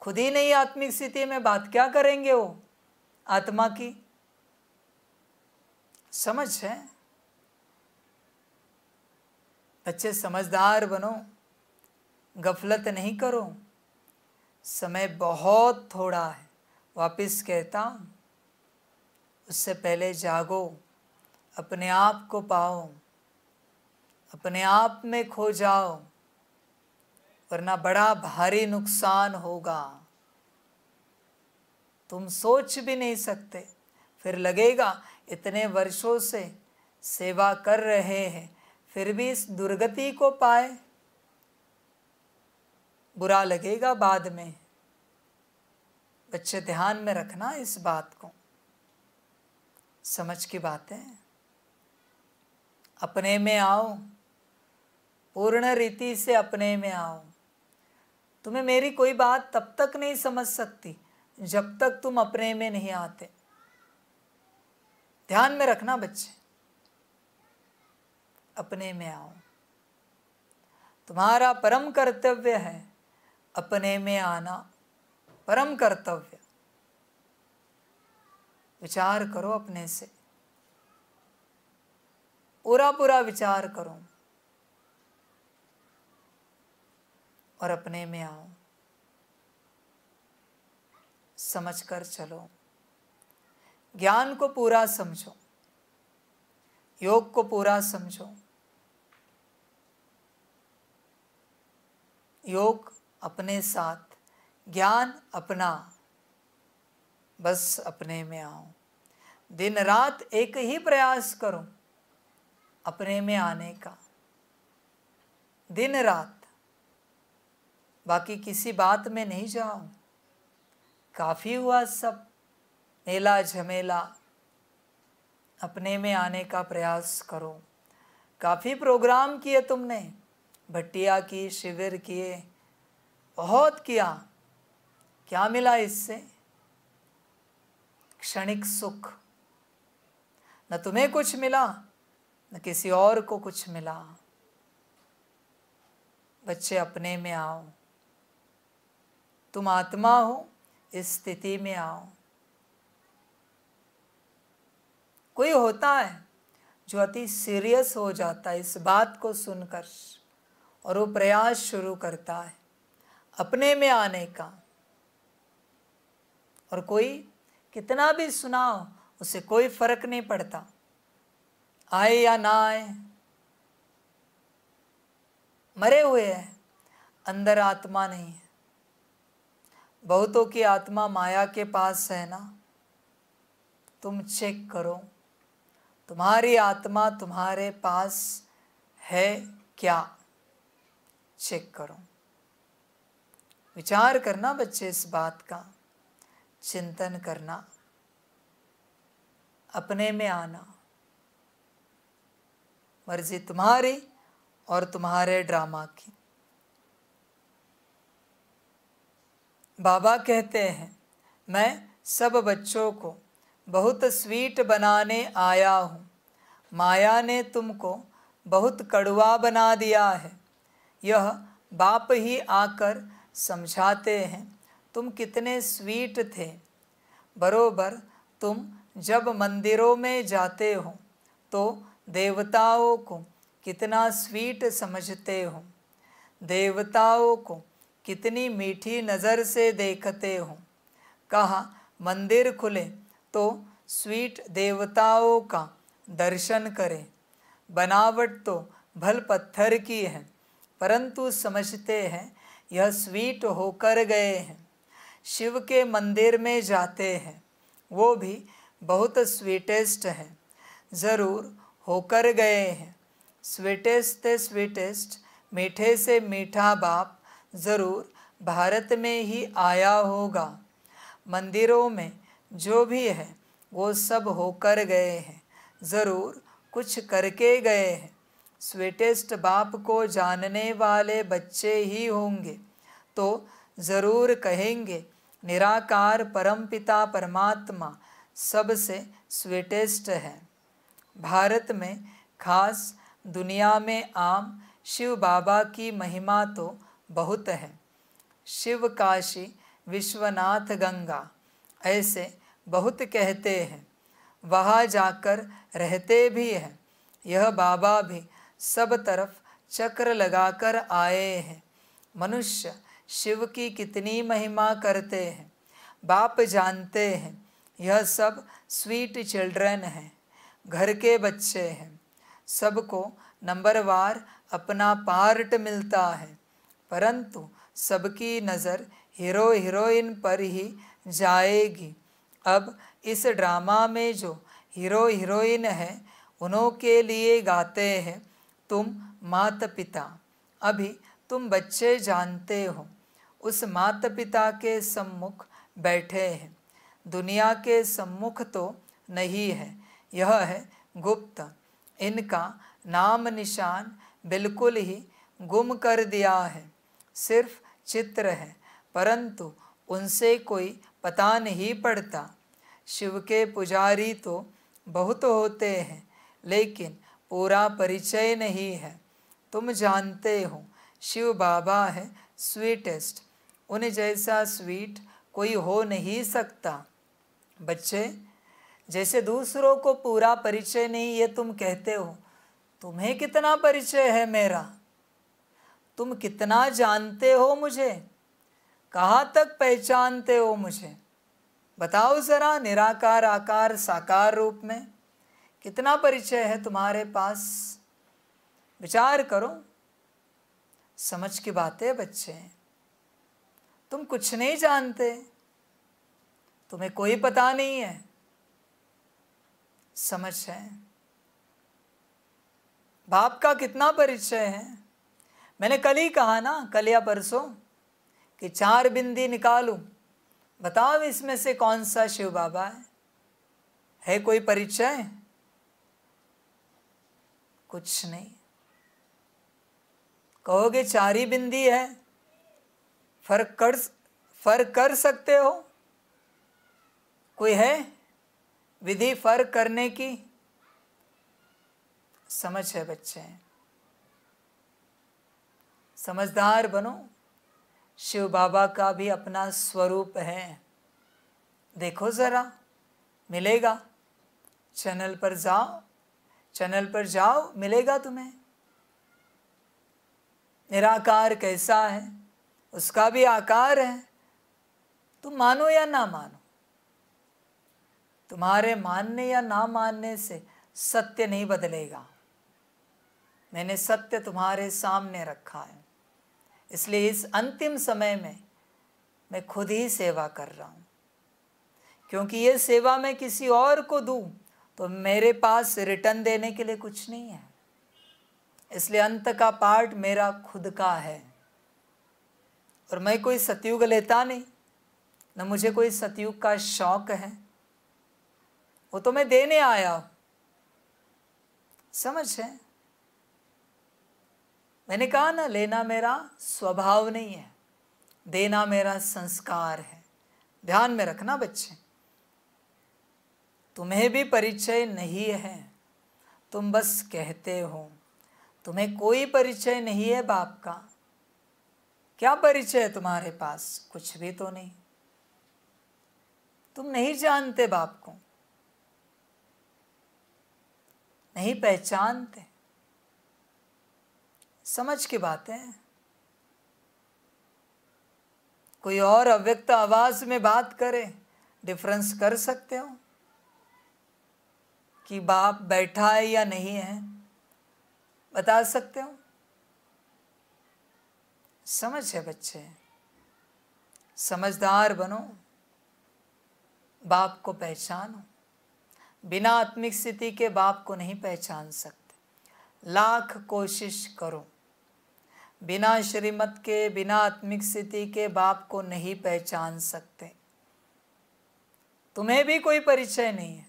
खुद ही नहीं आत्मिक स्थिति में बात क्या करेंगे वो आत्मा की समझ है बच्चे समझदार बनो गफलत नहीं करो समय बहुत थोड़ा है वापस कहता उससे पहले जागो अपने आप को पाओ अपने आप में खो जाओ वरना बड़ा भारी नुकसान होगा तुम सोच भी नहीं सकते फिर लगेगा इतने वर्षों से सेवा कर रहे हैं फिर भी इस दुर्गति को पाए बुरा लगेगा बाद में बच्चे ध्यान में रखना इस बात को समझ की बातें अपने में आओ पूर्ण रीति से अपने में आओ तुम्हें मेरी कोई बात तब तक नहीं समझ सकती जब तक तुम अपने में नहीं आते ध्यान में रखना बच्चे अपने में आओ तुम्हारा परम कर्तव्य है अपने में आना परम कर्तव्य विचार करो अपने से पूरा पूरा विचार करो और अपने में आओ समझ कर चलो ज्ञान को पूरा समझो योग को पूरा समझो योग अपने साथ ज्ञान अपना बस अपने में आओ दिन रात एक ही प्रयास करो अपने में आने का दिन रात बाकी किसी बात में नहीं जाओ काफ़ी हुआ सब मेला झमेला अपने में आने का प्रयास करो काफ़ी प्रोग्राम किए तुमने भट्टिया की शिविर किए बहुत किया क्या मिला इससे क्षणिक सुख न तुम्हें कुछ मिला न किसी और को कुछ मिला बच्चे अपने में आओ तुम आत्मा हो इस स्थिति में आओ कोई होता है जो अति सीरियस हो जाता है इस बात को सुनकर और वो प्रयास शुरू करता है अपने में आने का और कोई कितना भी सुनाओ उसे कोई फर्क नहीं पड़ता आए या ना आए मरे हुए हैं अंदर आत्मा नहीं है बहुतों की आत्मा माया के पास है ना तुम चेक करो तुम्हारी आत्मा तुम्हारे पास है क्या चेक करो विचार करना बच्चे इस बात का चिंतन करना अपने में आना मर्जी तुम्हारी और तुम्हारे ड्रामा की बाबा कहते हैं मैं सब बच्चों को बहुत स्वीट बनाने आया हूँ माया ने तुमको बहुत कड़वा बना दिया है यह बाप ही आकर समझाते हैं तुम कितने स्वीट थे बरोबर तुम जब मंदिरों में जाते हो तो देवताओं को कितना स्वीट समझते हो देवताओं को कितनी मीठी नज़र से देखते हो कहा मंदिर खुले तो स्वीट देवताओं का दर्शन करें बनावट तो भल पत्थर की है परंतु समझते हैं यह स्वीट होकर गए हैं शिव के मंदिर में जाते हैं वो भी बहुत स्वीटेस्ट है ज़रूर होकर गए हैं स्वीटेस्ट से स्वीटेस्ट मीठे से मीठा बाप ज़रूर भारत में ही आया होगा मंदिरों में जो भी है वो सब होकर गए हैं ज़रूर कुछ करके गए हैं स्वीटेस्ट बाप को जानने वाले बच्चे ही होंगे तो ज़रूर कहेंगे निराकार परमपिता परमात्मा सबसे स्वीटेस्ट है भारत में खास दुनिया में आम शिव बाबा की महिमा तो बहुत है शिव काशी विश्वनाथ गंगा ऐसे बहुत कहते हैं वहाँ जाकर रहते भी हैं यह बाबा भी सब तरफ चक्र लगाकर आए हैं मनुष्य शिव की कितनी महिमा करते हैं बाप जानते हैं यह सब स्वीट चिल्ड्रन हैं घर के बच्चे हैं सबको नंबरवार अपना पार्ट मिलता है परंतु सबकी नज़र हीरो हीरोइन पर ही जाएगी अब इस ड्रामा में जो हीरो हीरोइन है उनों के लिए गाते हैं तुम माता पिता अभी तुम बच्चे जानते हो उस माता पिता के सम्मुख बैठे हैं दुनिया के सम्मुख तो नहीं है यह है गुप्त इनका नाम निशान बिल्कुल ही गुम कर दिया है सिर्फ चित्र है परंतु उनसे कोई पता नहीं पड़ता शिव के पुजारी तो बहुत होते हैं लेकिन पूरा परिचय नहीं है तुम जानते हो शिव बाबा है स्वीटेस्ट उन जैसा स्वीट कोई हो नहीं सकता बच्चे जैसे दूसरों को पूरा परिचय नहीं ये तुम कहते हो तुम्हें कितना परिचय है मेरा तुम कितना जानते हो मुझे कहाँ तक पहचानते हो मुझे बताओ ज़रा निराकार आकार साकार रूप में कितना परिचय है तुम्हारे पास विचार करो समझ की बातें बच्चे तुम कुछ नहीं जानते तुम्हें कोई पता नहीं है समझ है बाप का कितना परिचय है मैंने कल ही कहा ना कल या परसों कि चार बिंदी निकालू बताओ इसमें से कौन सा शिव बाबा है है कोई परिचय कुछ नहीं कहोगे चार ही बिंदी है फर्क कर फर्क कर सकते हो कोई है विधि फर्क करने की समझ है बच्चे समझदार बनो शिव बाबा का भी अपना स्वरूप है देखो ज़रा मिलेगा चैनल पर जाओ चैनल पर जाओ मिलेगा तुम्हें निराकार कैसा है उसका भी आकार है तुम मानो या ना मानो तुम्हारे मानने या ना मानने से सत्य नहीं बदलेगा मैंने सत्य तुम्हारे सामने रखा है इसलिए इस अंतिम समय में मैं खुद ही सेवा कर रहा हूँ क्योंकि ये सेवा मैं किसी और को दूँ तो मेरे पास रिटर्न देने के लिए कुछ नहीं है इसलिए अंत का पार्ट मेरा खुद का है और मैं कोई सतयुग लेता नहीं न मुझे कोई सतयुग का शौक है वो तो मैं देने आया समझ है मैंने कहा ना लेना मेरा स्वभाव नहीं है देना मेरा संस्कार है ध्यान में रखना बच्चे तुम्हें भी परिचय नहीं है तुम बस कहते हो तुम्हें कोई परिचय नहीं है बाप का क्या परिचय है तुम्हारे पास कुछ भी तो नहीं तुम नहीं जानते बाप को नहीं पहचानते समझ के बातें कोई और अव्यक्त आवाज में बात करे डिफरेंस कर सकते हो कि बाप बैठा है या नहीं है बता सकते हो समझ है बच्चे समझदार बनो बाप को पहचानो बिना आत्मिक स्थिति के बाप को नहीं पहचान सकते लाख कोशिश करो बिना श्रीमत के बिना आत्मिक स्थिति के बाप को नहीं पहचान सकते तुम्हें भी कोई परिचय नहीं है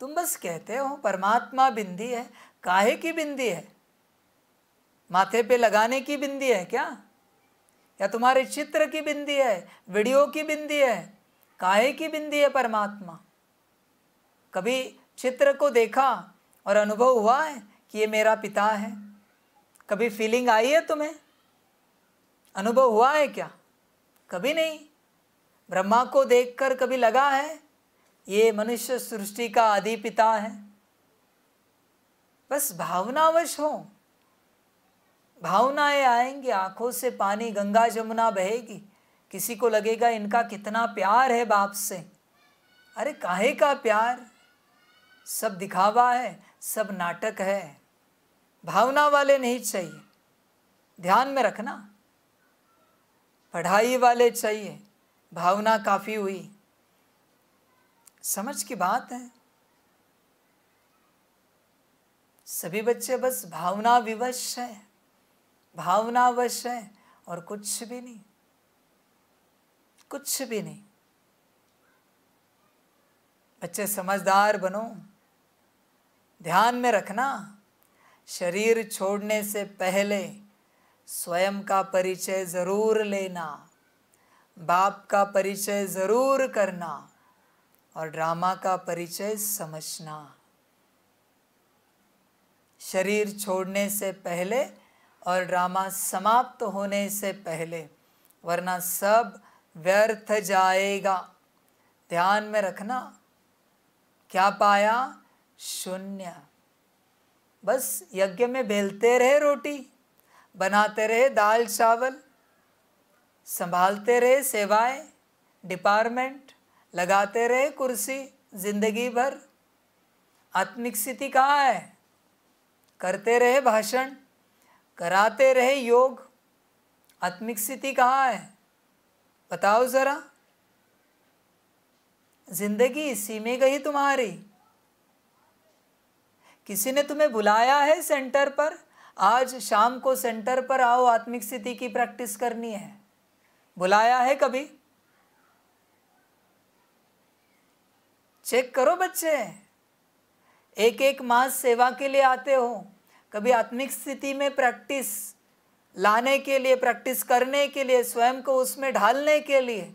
तुम बस कहते हो परमात्मा बिंदी है काहे की बिंदी है माथे पे लगाने की बिंदी है क्या या तुम्हारे चित्र की बिंदी है वीडियो की बिंदी है काहे की बिंदी है परमात्मा कभी चित्र को देखा और अनुभव हुआ है कि ये मेरा पिता है कभी फीलिंग आई है तुम्हें अनुभव हुआ है क्या कभी नहीं ब्रह्मा को देखकर कभी लगा है ये मनुष्य सृष्टि का आदि पिता है बस भावनावश हो भावनाएं आएंगी आंखों से पानी गंगा जमुना बहेगी किसी को लगेगा इनका कितना प्यार है बाप से अरे काहे का प्यार सब दिखावा है सब नाटक है भावना वाले नहीं चाहिए ध्यान में रखना पढ़ाई वाले चाहिए भावना काफ़ी हुई समझ की बात है सभी बच्चे बस भावना विवश है भावनावश है और कुछ भी नहीं कुछ भी नहीं बच्चे समझदार बनो ध्यान में रखना शरीर छोड़ने से पहले स्वयं का परिचय ज़रूर लेना बाप का परिचय ज़रूर करना और ड्रामा का परिचय समझना शरीर छोड़ने से पहले और ड्रामा समाप्त तो होने से पहले वरना सब व्यर्थ जाएगा ध्यान में रखना क्या पाया शून्य बस यज्ञ में बेलते रहे रोटी बनाते रहे दाल चावल संभालते रहे सेवाएं डिपार्टमेंट लगाते रहे कुर्सी जिंदगी भर आत्मिक स्थिति कहाँ है करते रहे भाषण कराते रहे योग आत्मिक स्थिति कहाँ है बताओ ज़रा जिंदगी इसी में गई तुम्हारी किसी ने तुम्हें बुलाया है सेंटर पर आज शाम को सेंटर पर आओ आत्मिक स्थिति की प्रैक्टिस करनी है बुलाया है कभी चेक करो बच्चे एक एक मास सेवा के लिए आते हो कभी आत्मिक स्थिति में प्रैक्टिस लाने के लिए प्रैक्टिस करने के लिए स्वयं को उसमें ढालने के लिए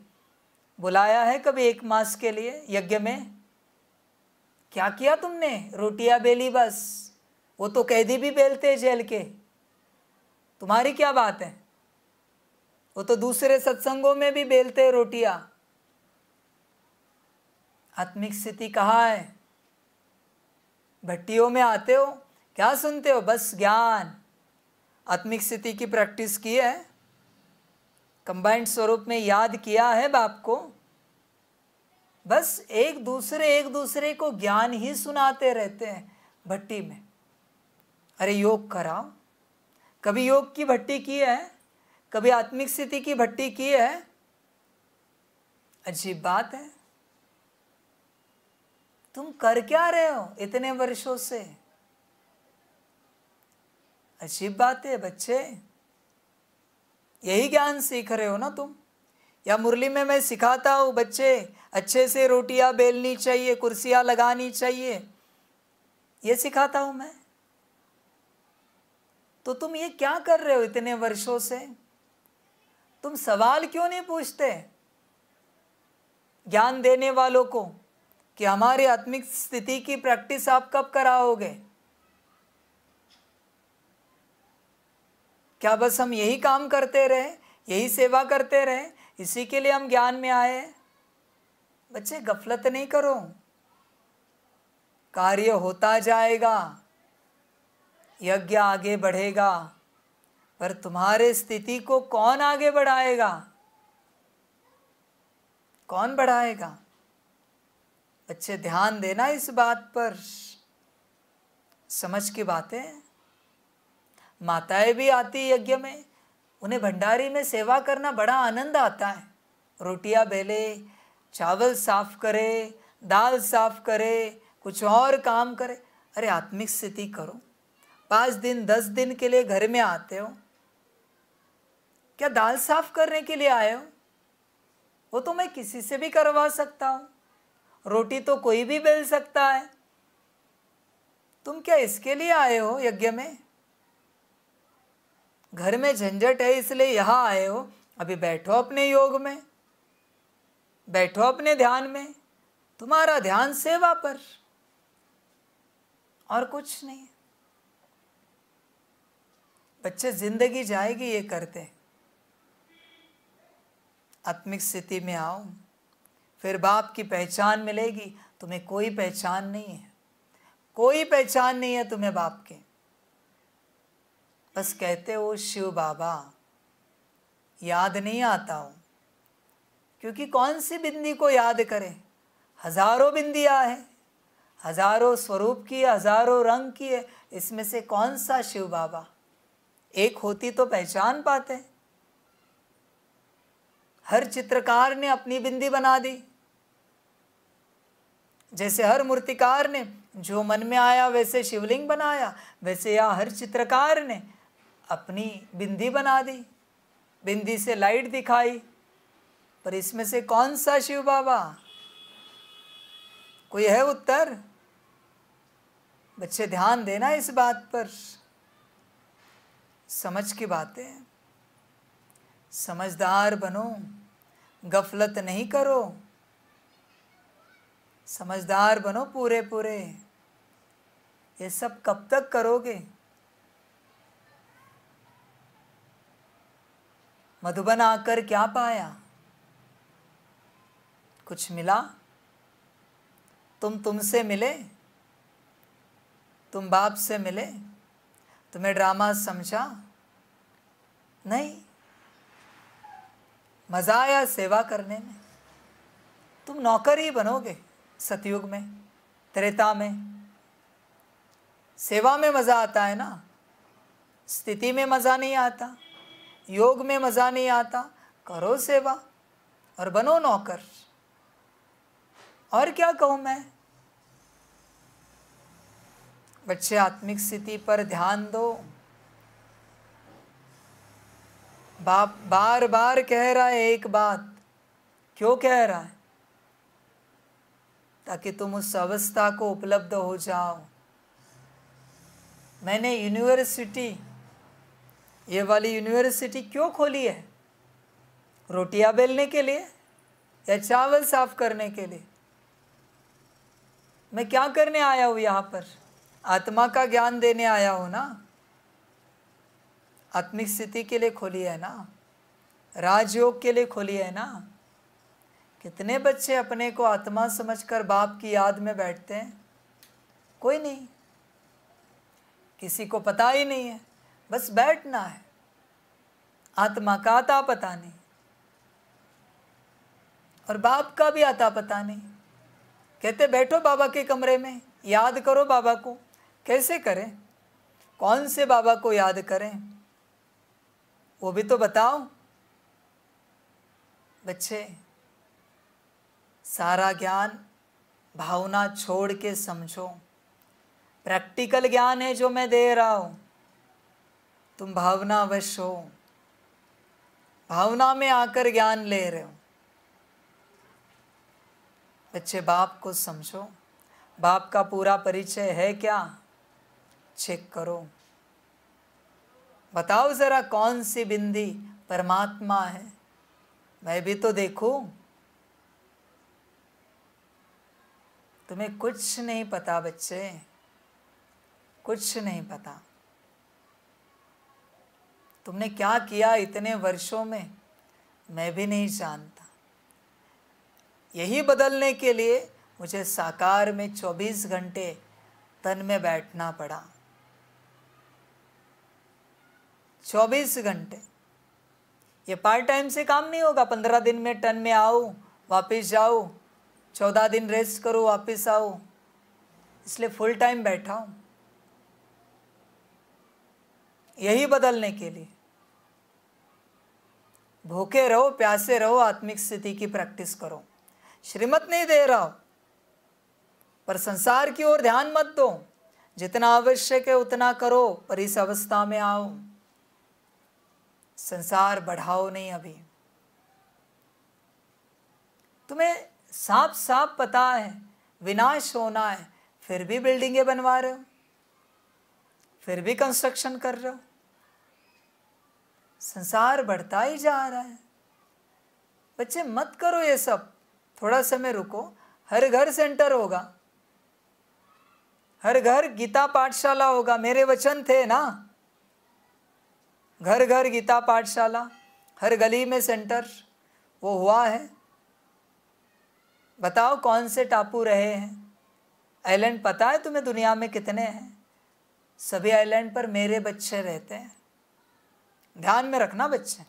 बुलाया है कभी एक मास के लिए यज्ञ में क्या किया तुमने रोटियां बेली बस वो तो कैदी भी बेलते हैं जेल के तुम्हारी क्या बात है वो तो दूसरे सत्संगों में भी बेलते हैं रोटियां आत्मिक स्थिति कहाँ है भट्टियों में आते हो क्या सुनते हो बस ज्ञान आत्मिक स्थिति की प्रैक्टिस की है कंबाइंड स्वरूप में याद किया है बाप को बस एक दूसरे एक दूसरे को ज्ञान ही सुनाते रहते हैं भट्टी में अरे योग करा कभी योग की भट्टी की है कभी आत्मिक स्थिति की भट्टी की है अजीब बात है तुम कर क्या रहे हो इतने वर्षों से अजीब बात है बच्चे यही ज्ञान सीख रहे हो ना तुम या मुरली में मैं सिखाता हूँ बच्चे अच्छे से रोटियाँ बेलनी चाहिए कुर्सियाँ लगानी चाहिए ये सिखाता हूँ मैं तो तुम ये क्या कर रहे हो इतने वर्षों से तुम सवाल क्यों नहीं पूछते ज्ञान देने वालों को कि हमारी आत्मिक स्थिति की प्रैक्टिस आप कब कराओगे क्या बस हम यही काम करते रहे यही सेवा करते रहे इसी के लिए हम ज्ञान में आए बच्चे गफलत नहीं करो कार्य होता जाएगा यज्ञ आगे बढ़ेगा पर तुम्हारे स्थिति को कौन आगे बढ़ाएगा कौन बढ़ाएगा बच्चे ध्यान देना इस बात पर समझ की बातें माताएं भी आती यज्ञ में उन्हें भंडारी में सेवा करना बड़ा आनंद आता है रोटियां बेले चावल साफ करे दाल साफ करे कुछ और काम करे अरे आत्मिक स्थिति करो पाँच दिन दस दिन के लिए घर में आते हो क्या दाल साफ करने के लिए आए हो वो तो मैं किसी से भी करवा सकता हूँ रोटी तो कोई भी बेल सकता है तुम क्या इसके लिए आए हो यज्ञ में घर में झंझट है इसलिए यहाँ आए हो अभी बैठो अपने योग में बैठो अपने ध्यान में तुम्हारा ध्यान सेवा पर और कुछ नहीं बच्चे जिंदगी जाएगी ये करते आत्मिक स्थिति में आओ फिर बाप की पहचान मिलेगी तुम्हें कोई पहचान नहीं है कोई पहचान नहीं है तुम्हें बाप के बस कहते हो शिव बाबा याद नहीं आता हूँ क्योंकि कौन सी बिंदी को याद करें हज़ारों बिंदियाँ हैं हज़ारों स्वरूप की है हज़ारों रंग की है इसमें से कौन सा शिव बाबा एक होती तो पहचान पाते हर चित्रकार ने अपनी बिंदी बना दी जैसे हर मूर्तिकार ने जो मन में आया वैसे शिवलिंग बनाया वैसे या हर चित्रकार ने अपनी बिंदी बना दी बिंदी से लाइट दिखाई पर इसमें से कौन सा शिव बाबा कोई है उत्तर बच्चे ध्यान देना इस बात पर समझ की बातें समझदार बनो गफलत नहीं करो समझदार बनो पूरे पूरे ये सब कब तक करोगे मधुबन आकर क्या पाया कुछ मिला तुम तुमसे मिले तुम बाप से मिले तुम्हें ड्रामा समझा नहीं मज़ा आया सेवा करने में तुम नौकर ही बनोगे सतयुग में त्रेता में सेवा में मज़ा आता है ना स्थिति में मज़ा नहीं आता योग में मज़ा नहीं आता करो सेवा और बनो नौकर और क्या कहूँ मैं बच्चे आत्मिक स्थिति पर ध्यान दो बाप बार बार कह रहा है एक बात क्यों कह रहा है ताकि तुम उस अवस्था को उपलब्ध हो जाओ मैंने यूनिवर्सिटी ये वाली यूनिवर्सिटी क्यों खोली है रोटियां बेलने के लिए या चावल साफ करने के लिए मैं क्या करने आया हूँ यहाँ पर आत्मा का ज्ञान देने आया हूँ ना आत्मिक स्थिति के लिए खोली है ना राजयोग के लिए खोली है ना कितने बच्चे अपने को आत्मा समझकर बाप की याद में बैठते हैं कोई नहीं किसी को पता ही नहीं है बस बैठना है आत्मा का आता पता नहीं और बाप का भी आता पता नहीं कहते बैठो बाबा के कमरे में याद करो बाबा को कैसे करें कौन से बाबा को याद करें वो भी तो बताओ बच्चे सारा ज्ञान भावना छोड़ के समझो प्रैक्टिकल ज्ञान है जो मैं दे रहा हूँ तुम भावना अवश्य हो भावना में आकर ज्ञान ले रहे हो बच्चे बाप को समझो बाप का पूरा परिचय है क्या चेक करो बताओ ज़रा कौन सी बिंदी परमात्मा है मैं भी तो देखूं तुम्हें कुछ नहीं पता बच्चे कुछ नहीं पता तुमने क्या किया इतने वर्षों में मैं भी नहीं जानता यही बदलने के लिए मुझे साकार में 24 घंटे तन में बैठना पड़ा 24 घंटे ये पार्ट टाइम से काम नहीं होगा पंद्रह दिन में टन में आओ वापस जाओ चौदह दिन रेस्ट करो वापस आओ इसलिए फुल टाइम बैठा हूँ यही बदलने के लिए भूखे रहो प्यासे रहो आत्मिक स्थिति की प्रैक्टिस करो श्रीमत नहीं दे रहा हो पर संसार की ओर ध्यान मत दो जितना आवश्यक है उतना करो पर इस अवस्था में आओ संसार बढ़ाओ नहीं अभी तुम्हें साफ साफ पता है विनाश होना है फिर भी बिल्डिंगें बनवा रहे हो फिर भी कंस्ट्रक्शन कर रहे हो संसार बढ़ता ही जा रहा है बच्चे मत करो ये सब थोड़ा समय रुको हर घर सेंटर होगा हर घर गीता पाठशाला होगा मेरे वचन थे ना घर घर गीता पाठशाला हर गली में सेंटर वो हुआ है बताओ कौन से टापू रहे हैं आइलैंड पता है तुम्हें दुनिया में कितने हैं सभी आइलैंड पर मेरे बच्चे रहते हैं ध्यान में रखना बच्चे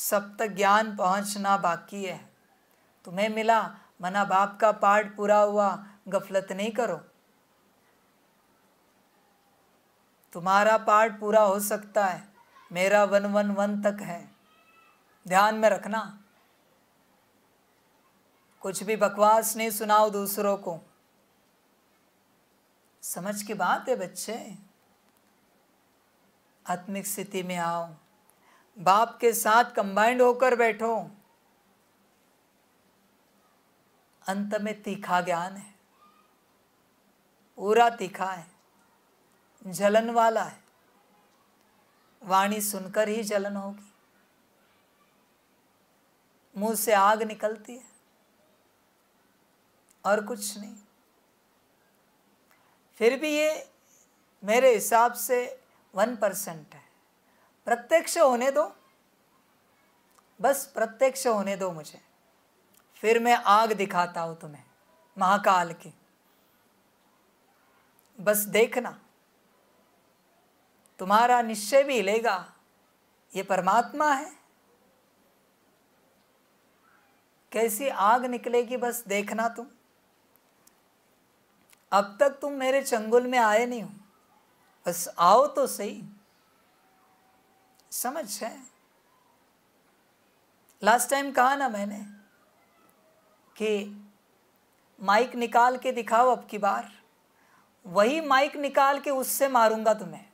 सब तक ज्ञान पहुंचना बाकी है तुम्हें मिला मना बाप का पाठ पूरा हुआ गफलत नहीं करो तुम्हारा पाठ पूरा हो सकता है मेरा वन वन वन तक है ध्यान में रखना कुछ भी बकवास नहीं सुनाओ दूसरों को समझ की बात है बच्चे आत्मिक स्थिति में आओ बाप के साथ कंबाइंड होकर बैठो अंत में तीखा ज्ञान है पूरा तीखा है जलन वाला है वाणी सुनकर ही जलन होगी मुंह से आग निकलती है और कुछ नहीं फिर भी ये मेरे हिसाब से वन परसेंट है प्रत्यक्ष होने दो बस प्रत्यक्ष होने दो मुझे फिर मैं आग दिखाता हूँ तुम्हें महाकाल की बस देखना तुम्हारा निश्चय भी हिलेगा ये परमात्मा है कैसी आग निकलेगी बस देखना तुम अब तक तुम मेरे चंगुल में आए नहीं हो बस आओ तो सही समझ है लास्ट टाइम कहा ना मैंने कि माइक निकाल के दिखाओ अब की बार वही माइक निकाल के उससे मारूंगा तुम्हें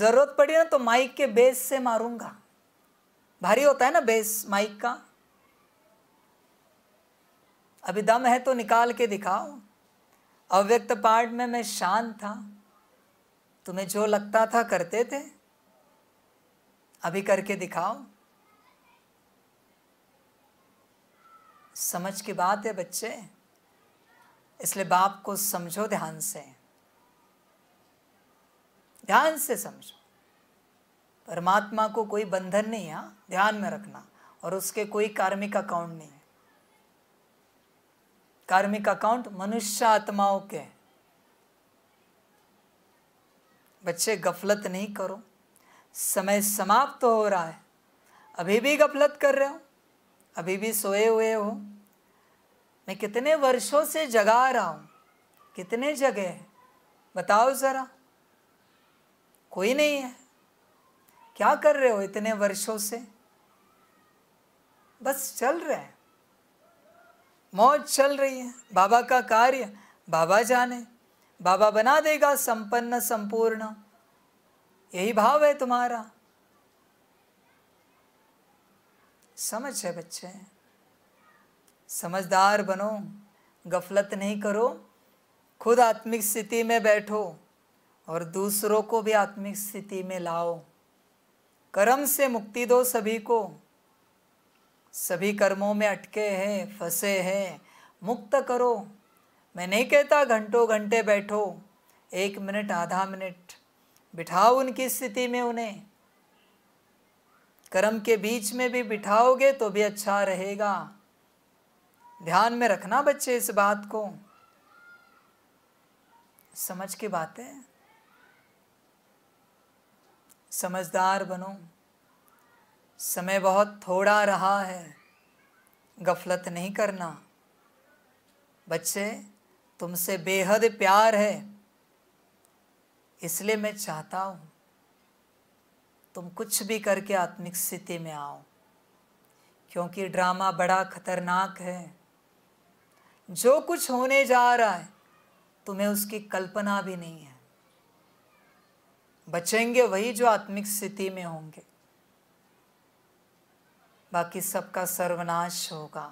ज़रूरत पड़ी ना तो माइक के बेस से मारूंगा भारी होता है ना बेस माइक का अभी दम है तो निकाल के दिखाओ अव्यक्त पार्ट में मैं शांत था तुम्हें जो लगता था करते थे अभी करके दिखाओ समझ की बात है बच्चे इसलिए बाप को समझो ध्यान से ध्यान से समझो परमात्मा को कोई बंधन नहीं है हाँ। ध्यान में रखना और उसके कोई कार्मिक अकाउंट नहीं कार्मिक अकाउंट मनुष्य आत्माओं के बच्चे गफलत नहीं करो समय समाप्त तो हो रहा है अभी भी गफलत कर रहे हो अभी भी सोए हुए हो मैं कितने वर्षों से जगा रहा हूँ कितने जगह है बताओ ज़रा कोई नहीं है क्या कर रहे हो इतने वर्षों से बस चल रहे हैं मौज चल रही है बाबा का कार्य बाबा जाने बाबा बना देगा संपन्न संपूर्ण यही भाव है तुम्हारा समझ है बच्चे समझदार बनो गफलत नहीं करो खुद आत्मिक स्थिति में बैठो और दूसरों को भी आत्मिक स्थिति में लाओ कर्म से मुक्ति दो सभी को सभी कर्मों में अटके हैं फंसे हैं मुक्त करो मैं नहीं कहता घंटों घंटे बैठो एक मिनट आधा मिनट बिठाओ उनकी स्थिति में उन्हें कर्म के बीच में भी बिठाओगे तो भी अच्छा रहेगा ध्यान में रखना बच्चे इस बात को समझ की बातें समझदार बनो समय बहुत थोड़ा रहा है गफलत नहीं करना बच्चे तुमसे बेहद प्यार है इसलिए मैं चाहता हूँ तुम कुछ भी करके आत्मिक स्थिति में आओ क्योंकि ड्रामा बड़ा खतरनाक है जो कुछ होने जा रहा है तुम्हें उसकी कल्पना भी नहीं है बचेंगे वही जो आत्मिक स्थिति में होंगे बाकी सबका सर्वनाश होगा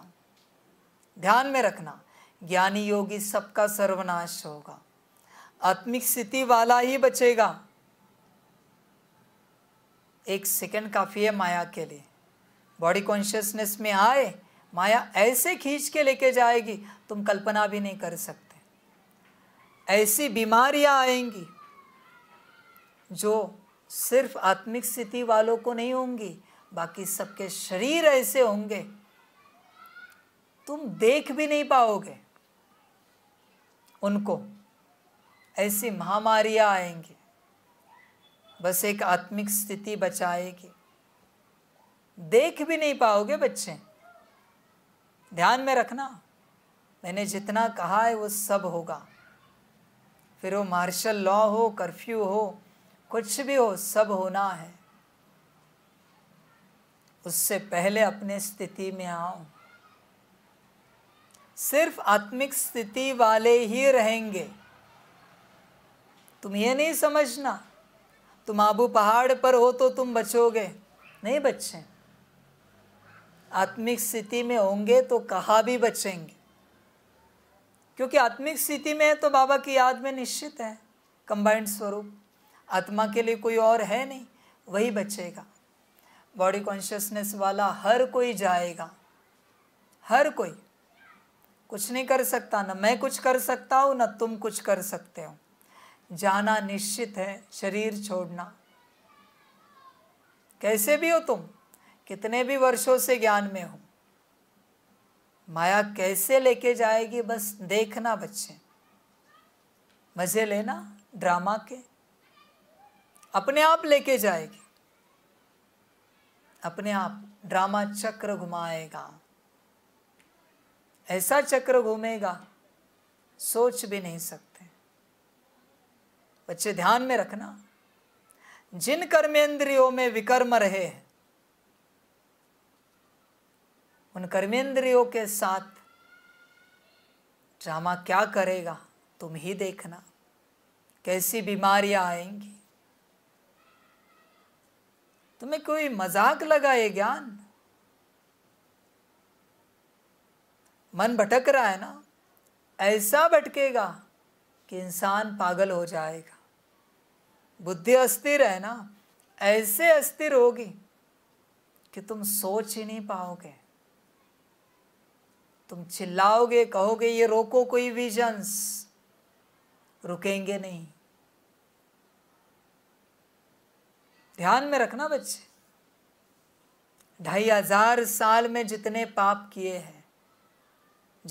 ध्यान में रखना ज्ञानी योगी सबका सर्वनाश होगा आत्मिक स्थिति वाला ही बचेगा एक सेकंड काफ़ी है माया के लिए बॉडी कॉन्शियसनेस में आए माया ऐसे खींच के लेके जाएगी तुम कल्पना भी नहीं कर सकते ऐसी बीमारियां आएंगी जो सिर्फ आत्मिक स्थिति वालों को नहीं होंगी बाकी सबके शरीर ऐसे होंगे तुम देख भी नहीं पाओगे उनको ऐसी महामारियाँ आएंगी बस एक आत्मिक स्थिति बचाएगी देख भी नहीं पाओगे बच्चे ध्यान में रखना मैंने जितना कहा है वो सब होगा फिर वो मार्शल लॉ हो कर्फ्यू हो कुछ भी हो सब होना है उससे पहले अपने स्थिति में आओ सिर्फ आत्मिक स्थिति वाले ही रहेंगे तुम ये नहीं समझना तुम आबू पहाड़ पर हो तो तुम बचोगे नहीं बचे आत्मिक स्थिति में होंगे तो कहाँ भी बचेंगे क्योंकि आत्मिक स्थिति में तो बाबा की याद में निश्चित है कंबाइंड स्वरूप आत्मा के लिए कोई और है नहीं वही बचेगा बॉडी कॉन्शियसनेस वाला हर कोई जाएगा हर कोई कुछ नहीं कर सकता ना मैं कुछ कर सकता हूँ ना तुम कुछ कर सकते हो जाना निश्चित है शरीर छोड़ना कैसे भी हो तुम कितने भी वर्षों से ज्ञान में हो माया कैसे लेके जाएगी बस देखना बच्चे मज़े लेना ड्रामा के अपने आप लेके जाएगी अपने आप ड्रामा चक्र घुमाएगा ऐसा चक्र घूमेगा सोच भी नहीं सकते बच्चे ध्यान में रखना जिन कर्मेंद्रियों में विकर्म रहे हैं उन कर्मेंद्रियों के साथ ड्रामा क्या करेगा तुम ही देखना कैसी बीमारियां आएंगी तुम्हें कोई मजाक लगा ये ज्ञान मन भटक रहा है ना ऐसा भटकेगा कि इंसान पागल हो जाएगा बुद्धि अस्थिर है ना ऐसे अस्थिर होगी कि तुम सोच ही नहीं पाओगे तुम चिल्लाओगे कहोगे ये रोको कोई विजन्स रुकेंगे नहीं ध्यान में रखना बच्चे ढाई हजार साल में जितने पाप किए हैं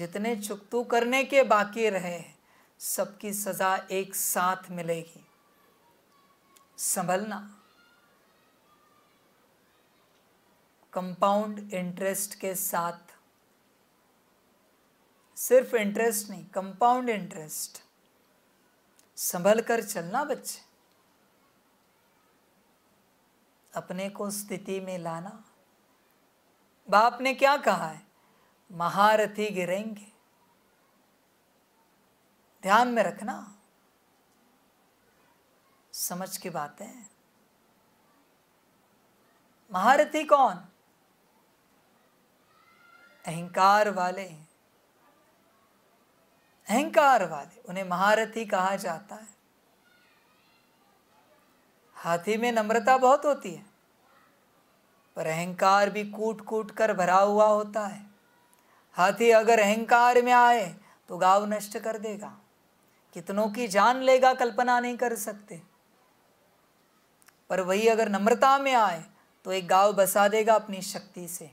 जितने चुकतू करने के बाकी रहे हैं सबकी सजा एक साथ मिलेगी संभलना कंपाउंड इंटरेस्ट के साथ सिर्फ इंटरेस्ट नहीं कंपाउंड इंटरेस्ट संभल कर चलना बच्चे अपने को स्थिति में लाना बाप ने क्या कहा है महारथी गिरेंगे ध्यान में रखना समझ की बातें महारथी कौन अहंकार वाले अहंकार वाले उन्हें महारथी कहा जाता है हाथी में नम्रता बहुत होती है पर अहंकार भी कूट कूट कर भरा हुआ होता है हाथी अगर अहंकार में आए तो गांव नष्ट कर देगा कितनों की जान लेगा कल्पना नहीं कर सकते पर वही अगर नम्रता में आए तो एक गांव बसा देगा अपनी शक्ति से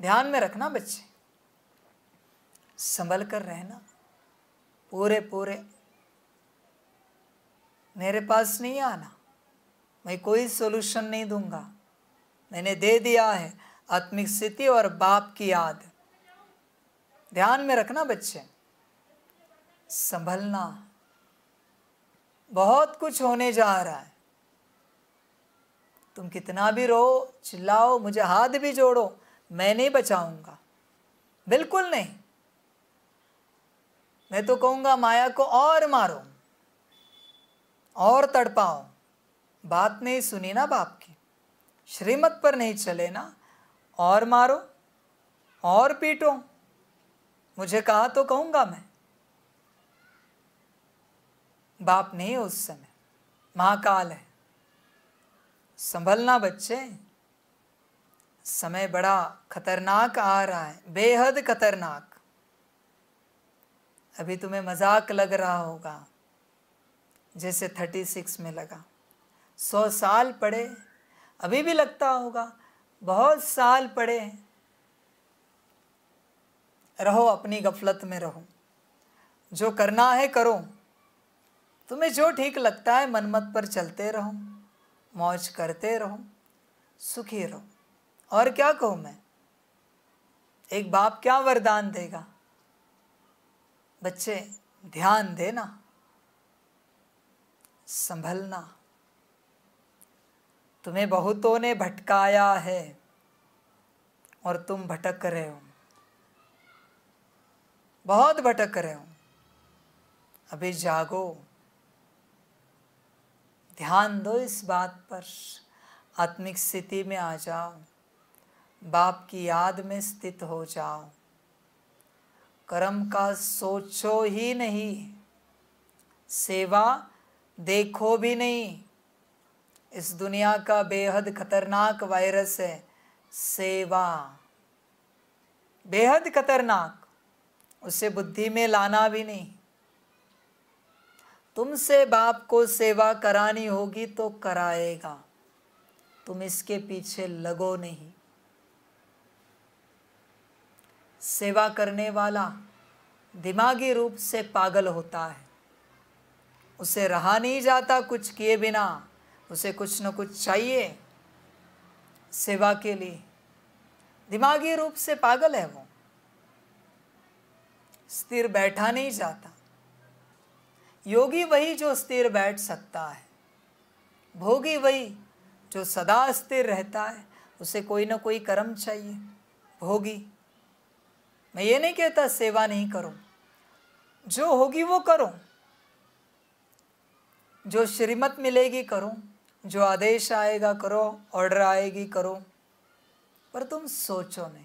ध्यान में रखना बच्चे संभल कर रहना पूरे पूरे मेरे पास नहीं आना मैं कोई सोल्यूशन नहीं दूंगा मैंने दे दिया है आत्मिक स्थिति और बाप की याद ध्यान में रखना बच्चे संभलना बहुत कुछ होने जा रहा है तुम कितना भी रो चिल्लाओ मुझे हाथ भी जोड़ो मैं नहीं बचाऊंगा बिल्कुल नहीं मैं तो कहूंगा माया को और मारो और तड़पाओ बात नहीं सुनी ना बाप की श्रीमत पर नहीं चले ना और मारो और पीटो मुझे कहा तो कहूँगा मैं बाप नहीं उस समय महाकाल है संभलना बच्चे समय बड़ा खतरनाक आ रहा है बेहद खतरनाक अभी तुम्हें मजाक लग रहा होगा जैसे थर्टी सिक्स में लगा सौ साल पड़े अभी भी लगता होगा बहुत साल पड़े रहो अपनी गफलत में रहो जो करना है करो तुम्हें जो ठीक लगता है मनमत पर चलते रहो मौज करते रहो सुखी रहो और क्या कहूँ मैं एक बाप क्या वरदान देगा बच्चे ध्यान देना संभलना तुम्हें बहुतों ने भटकाया है और तुम भटक रहे हो बहुत भटक रहे हो अभी जागो ध्यान दो इस बात पर आत्मिक स्थिति में आ जाओ बाप की याद में स्थित हो जाओ कर्म का सोचो ही नहीं सेवा देखो भी नहीं इस दुनिया का बेहद खतरनाक वायरस है सेवा बेहद खतरनाक उसे बुद्धि में लाना भी नहीं तुमसे बाप को सेवा करानी होगी तो कराएगा तुम इसके पीछे लगो नहीं सेवा करने वाला दिमागी रूप से पागल होता है उसे रहा नहीं जाता कुछ किए बिना उसे कुछ न कुछ चाहिए सेवा के लिए दिमागी रूप से पागल है वो स्थिर बैठा नहीं जाता योगी वही जो स्थिर बैठ सकता है भोगी वही जो सदा स्थिर रहता है उसे कोई ना कोई कर्म चाहिए भोगी मैं ये नहीं कहता सेवा नहीं करूं जो होगी वो करो जो श्रीमत मिलेगी करो जो आदेश आएगा करो ऑर्डर आएगी करो पर तुम सोचो नहीं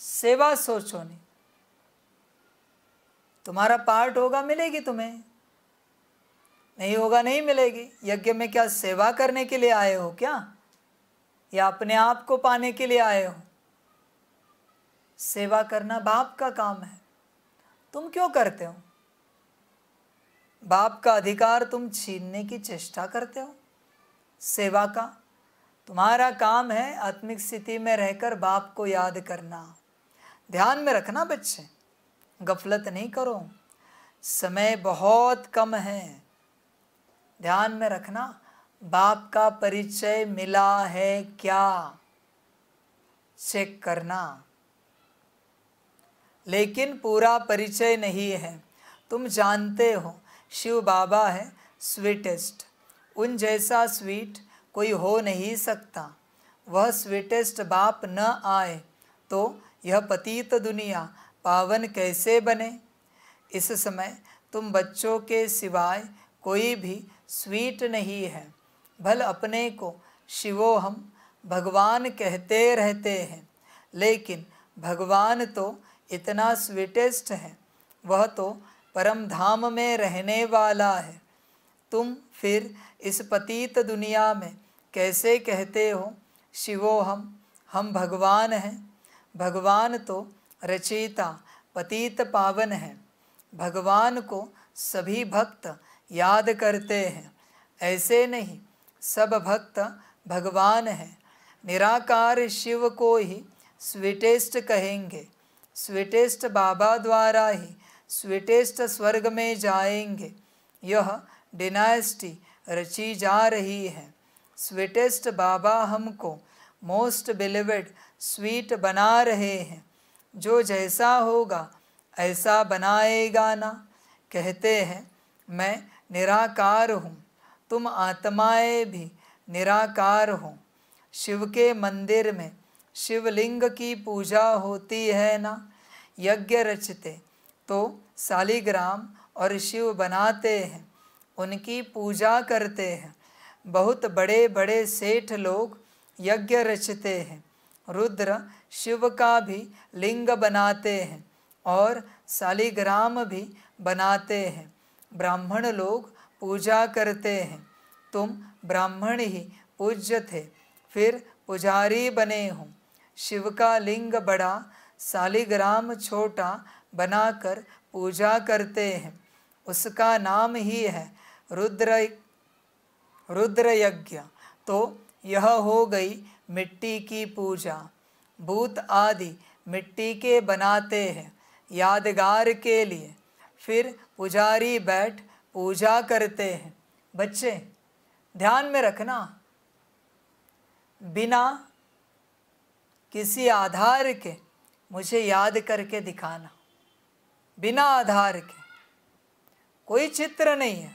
सेवा सोचो नहीं तुम्हारा पार्ट होगा मिलेगी तुम्हें नहीं होगा नहीं मिलेगी यज्ञ में क्या सेवा करने के लिए आए हो क्या या अपने आप को पाने के लिए आए हो सेवा करना बाप का काम है तुम क्यों करते हो बाप का अधिकार तुम छीनने की चेष्टा करते हो सेवा का तुम्हारा काम है आत्मिक स्थिति में रहकर बाप को याद करना ध्यान में रखना बच्चे गफलत नहीं करो समय बहुत कम है ध्यान में रखना बाप का परिचय मिला है क्या चेक करना लेकिन पूरा परिचय नहीं है तुम जानते हो शिव बाबा है स्वीटेस्ट उन जैसा स्वीट कोई हो नहीं सकता वह स्वीटेस्ट बाप न आए तो यह पतित दुनिया पावन कैसे बने इस समय तुम बच्चों के सिवाय कोई भी स्वीट नहीं है भल अपने को शिवो हम भगवान कहते रहते हैं लेकिन भगवान तो इतना स्वीटेस्ट है वह तो परम धाम में रहने वाला है तुम फिर इस पतित दुनिया में कैसे कहते हो शिवो हम हम भगवान हैं भगवान तो रचयिता पतित पावन है भगवान को सभी भक्त याद करते हैं ऐसे नहीं सब भक्त भगवान हैं निराकार शिव को ही स्वीटेस्ट कहेंगे स्वीटेस्ट बाबा द्वारा ही स्वीटेस्ट स्वर्ग में जाएंगे यह डिनास्टी रची जा रही है स्वीटेस्ट बाबा हमको मोस्ट बिलिवड स्वीट बना रहे हैं जो जैसा होगा ऐसा बनाएगा ना कहते हैं मैं निराकार हूँ तुम आत्माएं भी निराकार हो शिव के मंदिर में शिवलिंग की पूजा होती है ना यज्ञ रचते तो शालिग्राम और शिव बनाते हैं उनकी पूजा करते हैं बहुत बड़े बड़े सेठ लोग यज्ञ रचते हैं रुद्र शिव का भी लिंग बनाते हैं और शालिग्राम भी बनाते हैं ब्राह्मण लोग पूजा करते हैं तुम ब्राह्मण ही पूज्य थे फिर पुजारी बने हो शिव का लिंग बड़ा शालिग्राम छोटा बनाकर पूजा करते हैं उसका नाम ही है रुद्र रुद्र यज्ञ तो यह हो गई मिट्टी की पूजा भूत आदि मिट्टी के बनाते हैं यादगार के लिए फिर पुजारी बैठ पूजा करते हैं बच्चे ध्यान में रखना बिना किसी आधार के मुझे याद करके दिखाना बिना आधार के कोई चित्र नहीं है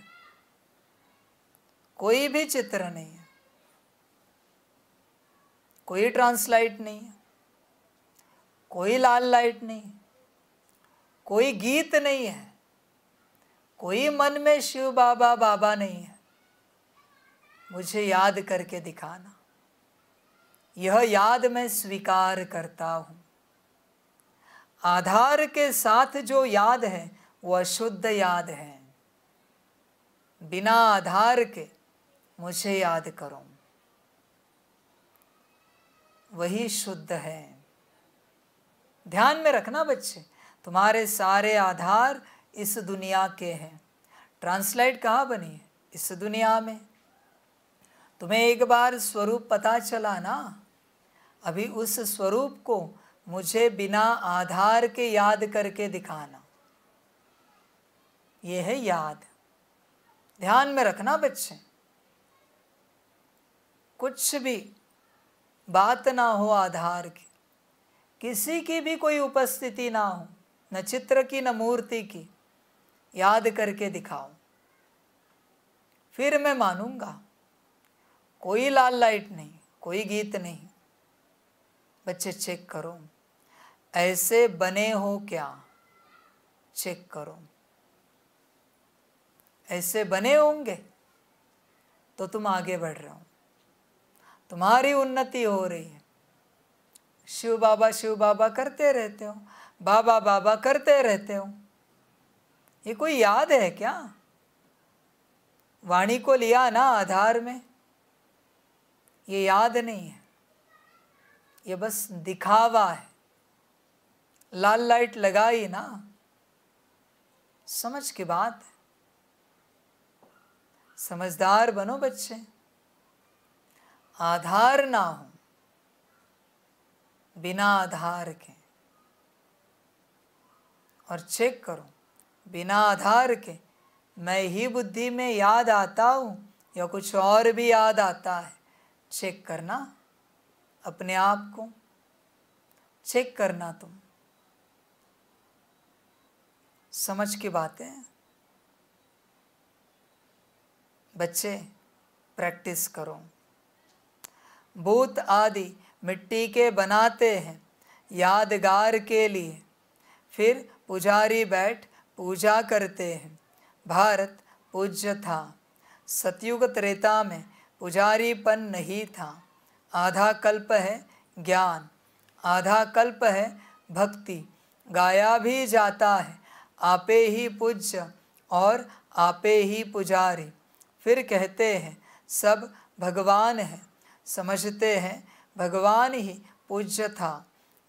कोई भी चित्र नहीं है कोई ट्रांसलाइट नहीं है कोई लाल लाइट नहीं है कोई गीत नहीं है कोई मन में शिव बाबा बाबा नहीं है मुझे याद करके दिखाना यह याद मैं स्वीकार करता हूँ आधार के साथ जो याद है वह शुद्ध याद है बिना आधार के मुझे याद करो वही शुद्ध है ध्यान में रखना बच्चे तुम्हारे सारे आधार इस दुनिया के हैं ट्रांसलेट कहाँ बनी है इस दुनिया में तुम्हें एक बार स्वरूप पता चला ना अभी उस स्वरूप को मुझे बिना आधार के याद करके दिखाना यह है याद ध्यान में रखना बच्चे कुछ भी बात ना हो आधार की किसी की भी कोई उपस्थिति ना हो न चित्र की न मूर्ति की याद करके दिखाओ फिर मैं मानूंगा कोई लाल लाइट नहीं कोई गीत नहीं बच्चे चेक करो ऐसे बने हो क्या चेक करो ऐसे बने होंगे तो तुम आगे बढ़ रहे हो तुम्हारी उन्नति हो रही है शिव बाबा शिव बाबा करते रहते हो बाबा बाबा करते रहते हो ये कोई याद है क्या वाणी को लिया ना आधार में ये याद नहीं है ये बस दिखावा है लाल लाइट लगाई ना समझ के बात है समझदार बनो बच्चे आधार ना हो बिना आधार के और चेक करो बिना आधार के मैं ही बुद्धि में याद आता हूँ या कुछ और भी याद आता है चेक करना अपने आप को चेक करना तुम समझ के बातें बच्चे प्रैक्टिस करो भूत आदि मिट्टी के बनाते हैं यादगार के लिए फिर पुजारी बैठ पूजा करते हैं भारत पूज्य था सतयुग त्रेता में पुजारीपन नहीं था आधा कल्प है ज्ञान आधा कल्प है भक्ति गाया भी जाता है आपे ही पूज्य और आपे ही पुजारी फिर कहते हैं सब भगवान हैं समझते हैं भगवान ही पूज्य था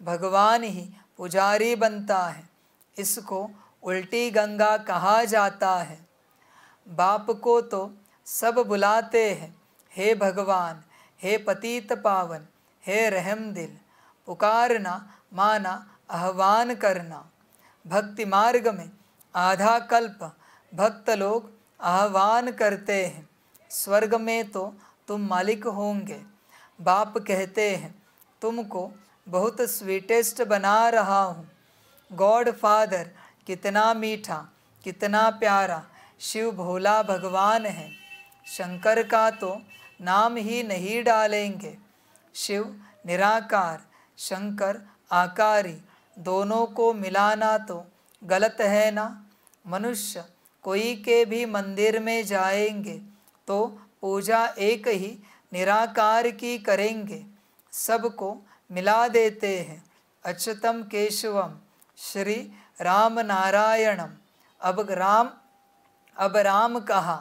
भगवान ही पुजारी बनता है इसको उल्टी गंगा कहा जाता है बाप को तो सब बुलाते हैं हे भगवान हे पतित पावन हे रहम दिल पुकारना माना आह्वान करना भक्ति मार्ग में आधा कल्प भक्त लोग आह्वान करते हैं स्वर्ग में तो तुम मालिक होंगे बाप कहते हैं तुमको बहुत स्वीटेस्ट बना रहा हूँ गॉड फादर कितना मीठा कितना प्यारा शिव भोला भगवान है शंकर का तो नाम ही नहीं डालेंगे शिव निराकार शंकर आकारी दोनों को मिलाना तो गलत है ना मनुष्य कोई के भी मंदिर में जाएंगे तो पूजा एक ही निराकार की करेंगे सबको मिला देते हैं अच्युतम केशवम श्री राम नारायणम अब राम अब राम कहा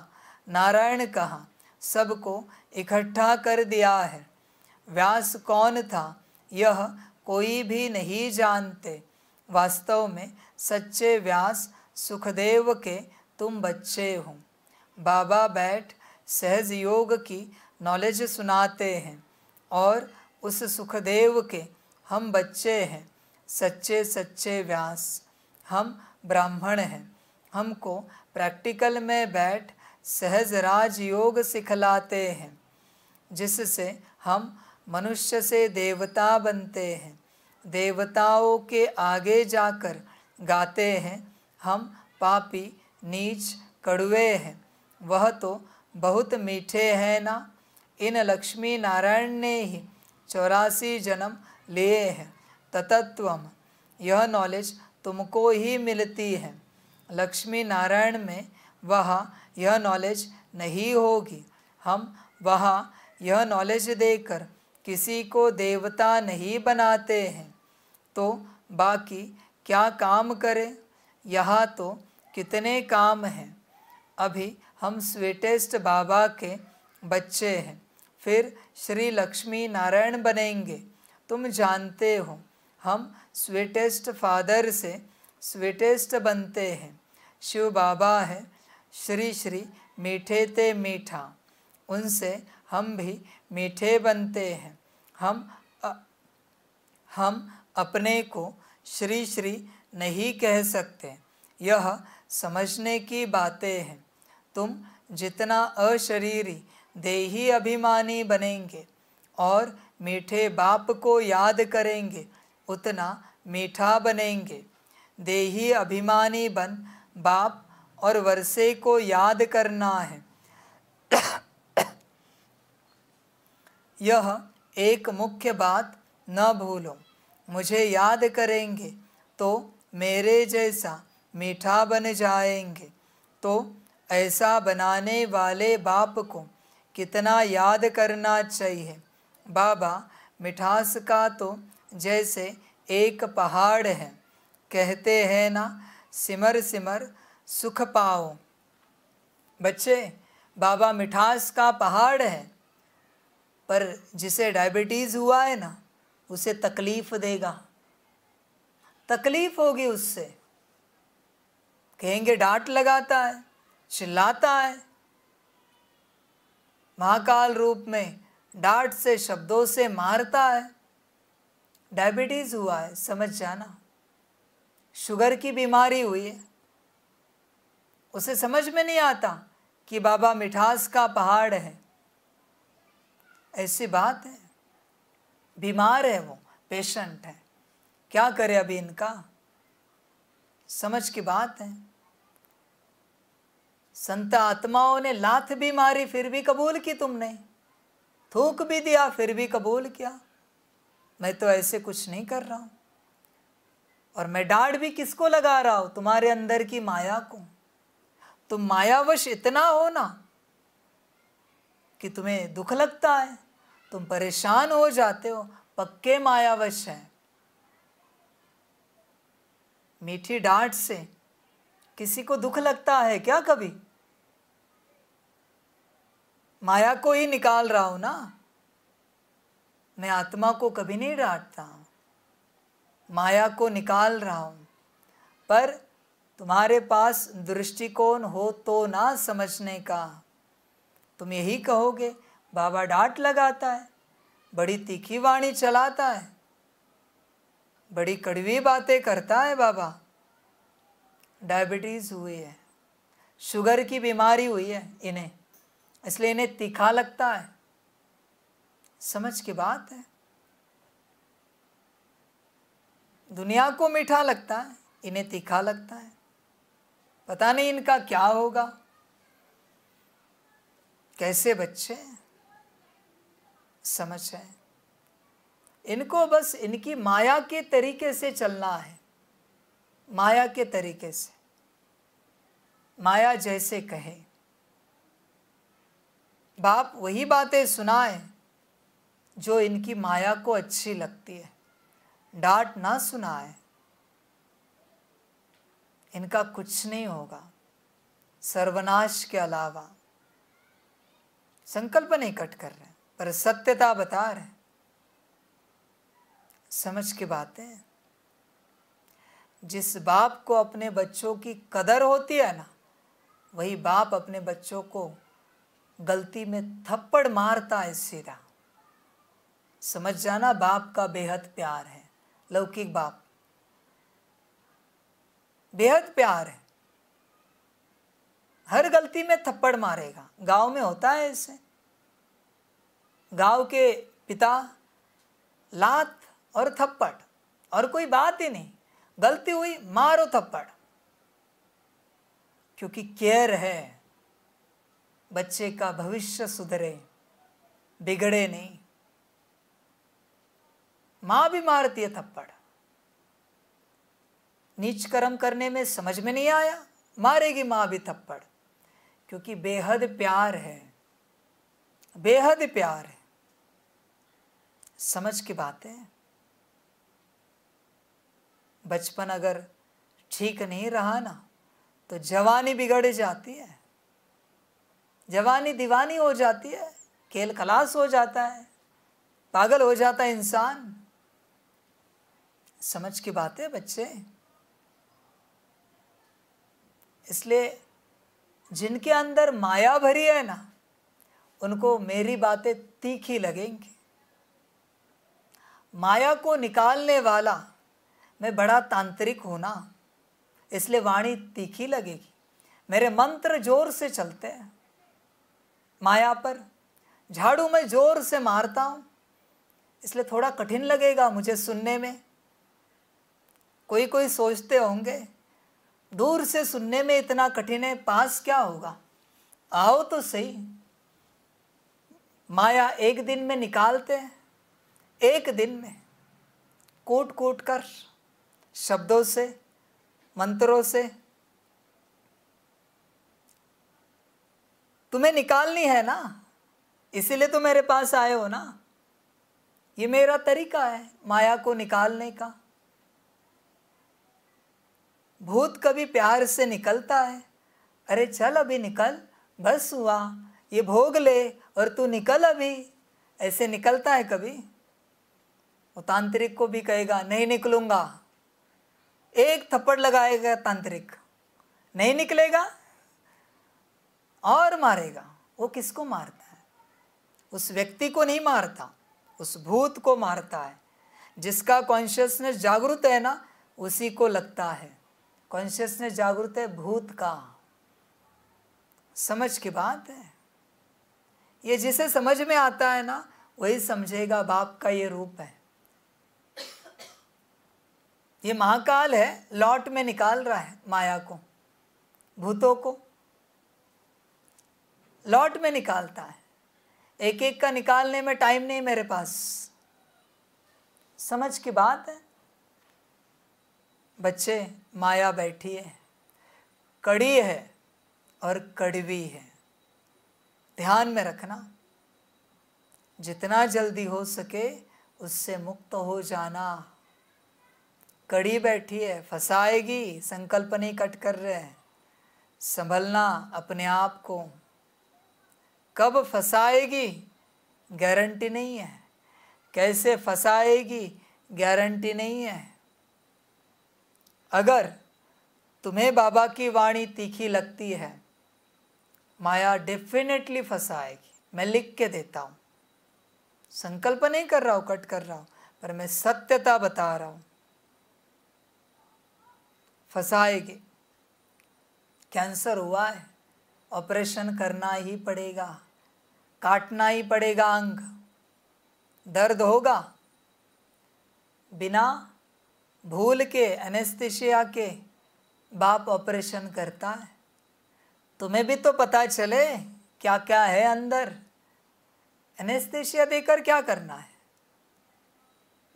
नारायण कहा सबको इकट्ठा कर दिया है व्यास कौन था यह कोई भी नहीं जानते वास्तव में सच्चे व्यास सुखदेव के तुम बच्चे हो बाबा बैठ सहज योग की नॉलेज सुनाते हैं और उस सुखदेव के हम बच्चे हैं सच्चे सच्चे व्यास हम ब्राह्मण हैं हमको प्रैक्टिकल में बैठ सहज राज योग सिखलाते हैं जिससे हम मनुष्य से देवता बनते हैं देवताओं के आगे जाकर गाते हैं हम पापी नीच कड़ुए हैं वह तो बहुत मीठे हैं ना इन लक्ष्मी नारायण ने ही चौरासी जन्म लिए हैं तत्त्व यह नॉलेज तुमको ही मिलती है लक्ष्मी नारायण में वह यह नॉलेज नहीं होगी हम वहाँ यह नॉलेज देकर किसी को देवता नहीं बनाते हैं तो बाकी क्या काम करें यहाँ तो कितने काम हैं अभी हम स्वीटेस्ट बाबा के बच्चे हैं फिर श्री लक्ष्मी नारायण बनेंगे तुम जानते हो हम स्वीटेस्ट फादर से स्वीटेस्ट बनते हैं शिव बाबा है श्री श्री मीठे ते मीठा उनसे हम भी मीठे बनते हैं हम अ, हम अपने को श्री श्री नहीं कह सकते यह समझने की बातें हैं तुम जितना अशरीरी देही अभिमानी बनेंगे और मीठे बाप को याद करेंगे उतना मीठा बनेंगे देही अभिमानी बन बाप और वर्षे को याद करना है यह एक मुख्य बात न भूलो मुझे याद करेंगे तो मेरे जैसा मीठा बन जाएंगे तो ऐसा बनाने वाले बाप को कितना याद करना चाहिए बाबा मिठास का तो जैसे एक पहाड़ है कहते हैं ना सिमर सिमर सुख पाओ बच्चे बाबा मिठास का पहाड़ है पर जिसे डायबिटीज़ हुआ है ना उसे तकलीफ़ देगा तकलीफ़ होगी उससे कहेंगे डांट लगाता है चिल्लाता है महाकाल रूप में डांट से शब्दों से मारता है डायबिटीज़ हुआ है समझ जाना शुगर की बीमारी हुई है उसे समझ में नहीं आता कि बाबा मिठास का पहाड़ है ऐसी बात है बीमार है वो पेशेंट है क्या करे अभी इनका समझ की बात है संत आत्माओं ने लात भी मारी फिर भी कबूल की तुमने थूक भी दिया फिर भी कबूल किया मैं तो ऐसे कुछ नहीं कर रहा हूँ और मैं डाढ़ भी किसको लगा रहा हूँ तुम्हारे अंदर की माया को तुम मायावश इतना हो ना कि तुम्हें दुख लगता है तुम परेशान हो जाते हो पक्के मायावश हैं मीठी डांट से किसी को दुख लगता है क्या कभी माया को ही निकाल रहा हूं ना मैं आत्मा को कभी नहीं डांटता हूं माया को निकाल रहा हूं पर तुम्हारे पास दृष्टिकोण हो तो ना समझने का तुम यही कहोगे बाबा डांट लगाता है बड़ी तीखी वाणी चलाता है बड़ी कड़वी बातें करता है बाबा डायबिटीज़ हुई है शुगर की बीमारी हुई है इन्हें इसलिए इन्हें तीखा लगता है समझ की बात है दुनिया को मीठा लगता है इन्हें तीखा लगता है पता नहीं इनका क्या होगा कैसे बच्चे समझ है इनको बस इनकी माया के तरीके से चलना है माया के तरीके से माया जैसे कहे बाप वही बातें सुनाए जो इनकी माया को अच्छी लगती है डांट ना सुनाए इनका कुछ नहीं होगा सर्वनाश के अलावा संकल्प नहीं कट कर रहे पर सत्यता बता रहे समझ के बातें जिस बाप को अपने बच्चों की कदर होती है ना वही बाप अपने बच्चों को गलती में थप्पड़ मारता है सीधा समझ जाना बाप का बेहद प्यार है लौकिक बाप बेहद प्यार है हर गलती में थप्पड़ मारेगा गांव में होता है ऐसे गांव के पिता लात और थप्पड़ और कोई बात ही नहीं गलती हुई मारो थप्पड़ क्योंकि केयर है बच्चे का भविष्य सुधरे बिगड़े नहीं माँ भी मारती है थप्पड़ नीच कर्म करने में समझ में नहीं आया मारेगी माँ भी थप्पड़ क्योंकि बेहद प्यार है बेहद प्यार है समझ की बातें बचपन अगर ठीक नहीं रहा ना तो जवानी बिगड़ जाती है जवानी दीवानी हो जाती है खेल खलास हो जाता है पागल हो जाता है इंसान समझ की बात है बच्चे इसलिए जिनके अंदर माया भरी है ना उनको मेरी बातें तीखी लगेंगी माया को निकालने वाला मैं बड़ा तांत्रिक हूँ ना इसलिए वाणी तीखी लगेगी मेरे मंत्र जोर से चलते हैं माया पर झाड़ू में जोर से मारता हूँ इसलिए थोड़ा कठिन लगेगा मुझे सुनने में कोई कोई सोचते होंगे दूर से सुनने में इतना कठिन है पास क्या होगा आओ तो सही माया एक दिन में निकालते हैं एक दिन में कूट कूट कर शब्दों से मंत्रों से तुम्हें निकालनी है ना इसीलिए तो मेरे पास आए हो ना ये मेरा तरीका है माया को निकालने का भूत कभी प्यार से निकलता है अरे चल अभी निकल बस हुआ ये भोग ले और तू निकल अभी ऐसे निकलता है कभी वो तांत्रिक को भी कहेगा नहीं निकलूँगा एक थप्पड़ लगाएगा तांत्रिक नहीं निकलेगा और मारेगा वो किसको मारता है उस व्यक्ति को नहीं मारता उस भूत को मारता है जिसका कॉन्शियसनेस जागरूक है ना उसी को लगता है कॉन्शियसनेस जागृत है भूत का समझ की बात है ये जिसे समझ में आता है ना वही समझेगा बाप का ये रूप है ये महाकाल है लॉट में निकाल रहा है माया को भूतों को लॉट में निकालता है एक एक का निकालने में टाइम नहीं मेरे पास समझ की बात है बच्चे माया बैठी है कड़ी है और कड़वी है ध्यान में रखना जितना जल्दी हो सके उससे मुक्त हो जाना कड़ी बैठी है फंसाएगी संकल्प नहीं कट कर रहे हैं संभलना अपने आप को कब फंसाएगी गारंटी नहीं है कैसे फंसाएगी गारंटी नहीं है अगर तुम्हें बाबा की वाणी तीखी लगती है माया डेफिनेटली फंसाएगी मैं लिख के देता हूँ संकल्प नहीं कर रहा हूँ कट कर रहा हूँ पर मैं सत्यता बता रहा हूँ फंसाएगी कैंसर हुआ है ऑपरेशन करना ही पड़ेगा काटना ही पड़ेगा अंग दर्द होगा बिना भूल के एनेस्थिशिया के बाप ऑपरेशन करता है तुम्हें भी तो पता चले क्या क्या है अंदर एनेस्थिशिया देकर क्या करना है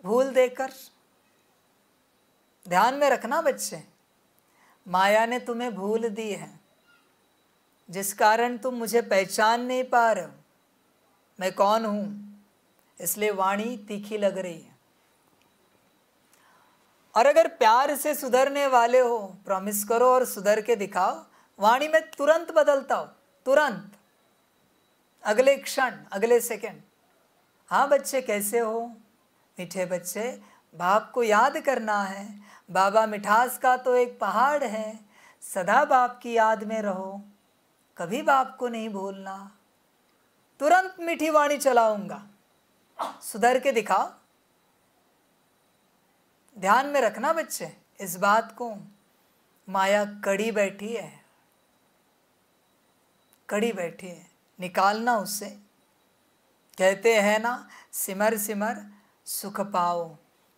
भूल देकर ध्यान में रखना बच्चे माया ने तुम्हें भूल दी है जिस कारण तुम मुझे पहचान नहीं पा रहे हो मैं कौन हूँ इसलिए वाणी तीखी लग रही है और अगर प्यार से सुधरने वाले हो प्रॉमिस करो और सुधर के दिखाओ वाणी में तुरंत बदलता हो तुरंत अगले क्षण अगले सेकंड हाँ बच्चे कैसे हो मीठे बच्चे बाप को याद करना है बाबा मिठास का तो एक पहाड़ है सदा बाप की याद में रहो कभी बाप को नहीं भूलना तुरंत मीठी वाणी चलाऊंगा सुधर के दिखाओ ध्यान में रखना बच्चे इस बात को माया कड़ी बैठी है कड़ी बैठी है निकालना उससे कहते हैं ना सिमर सिमर सुख पाओ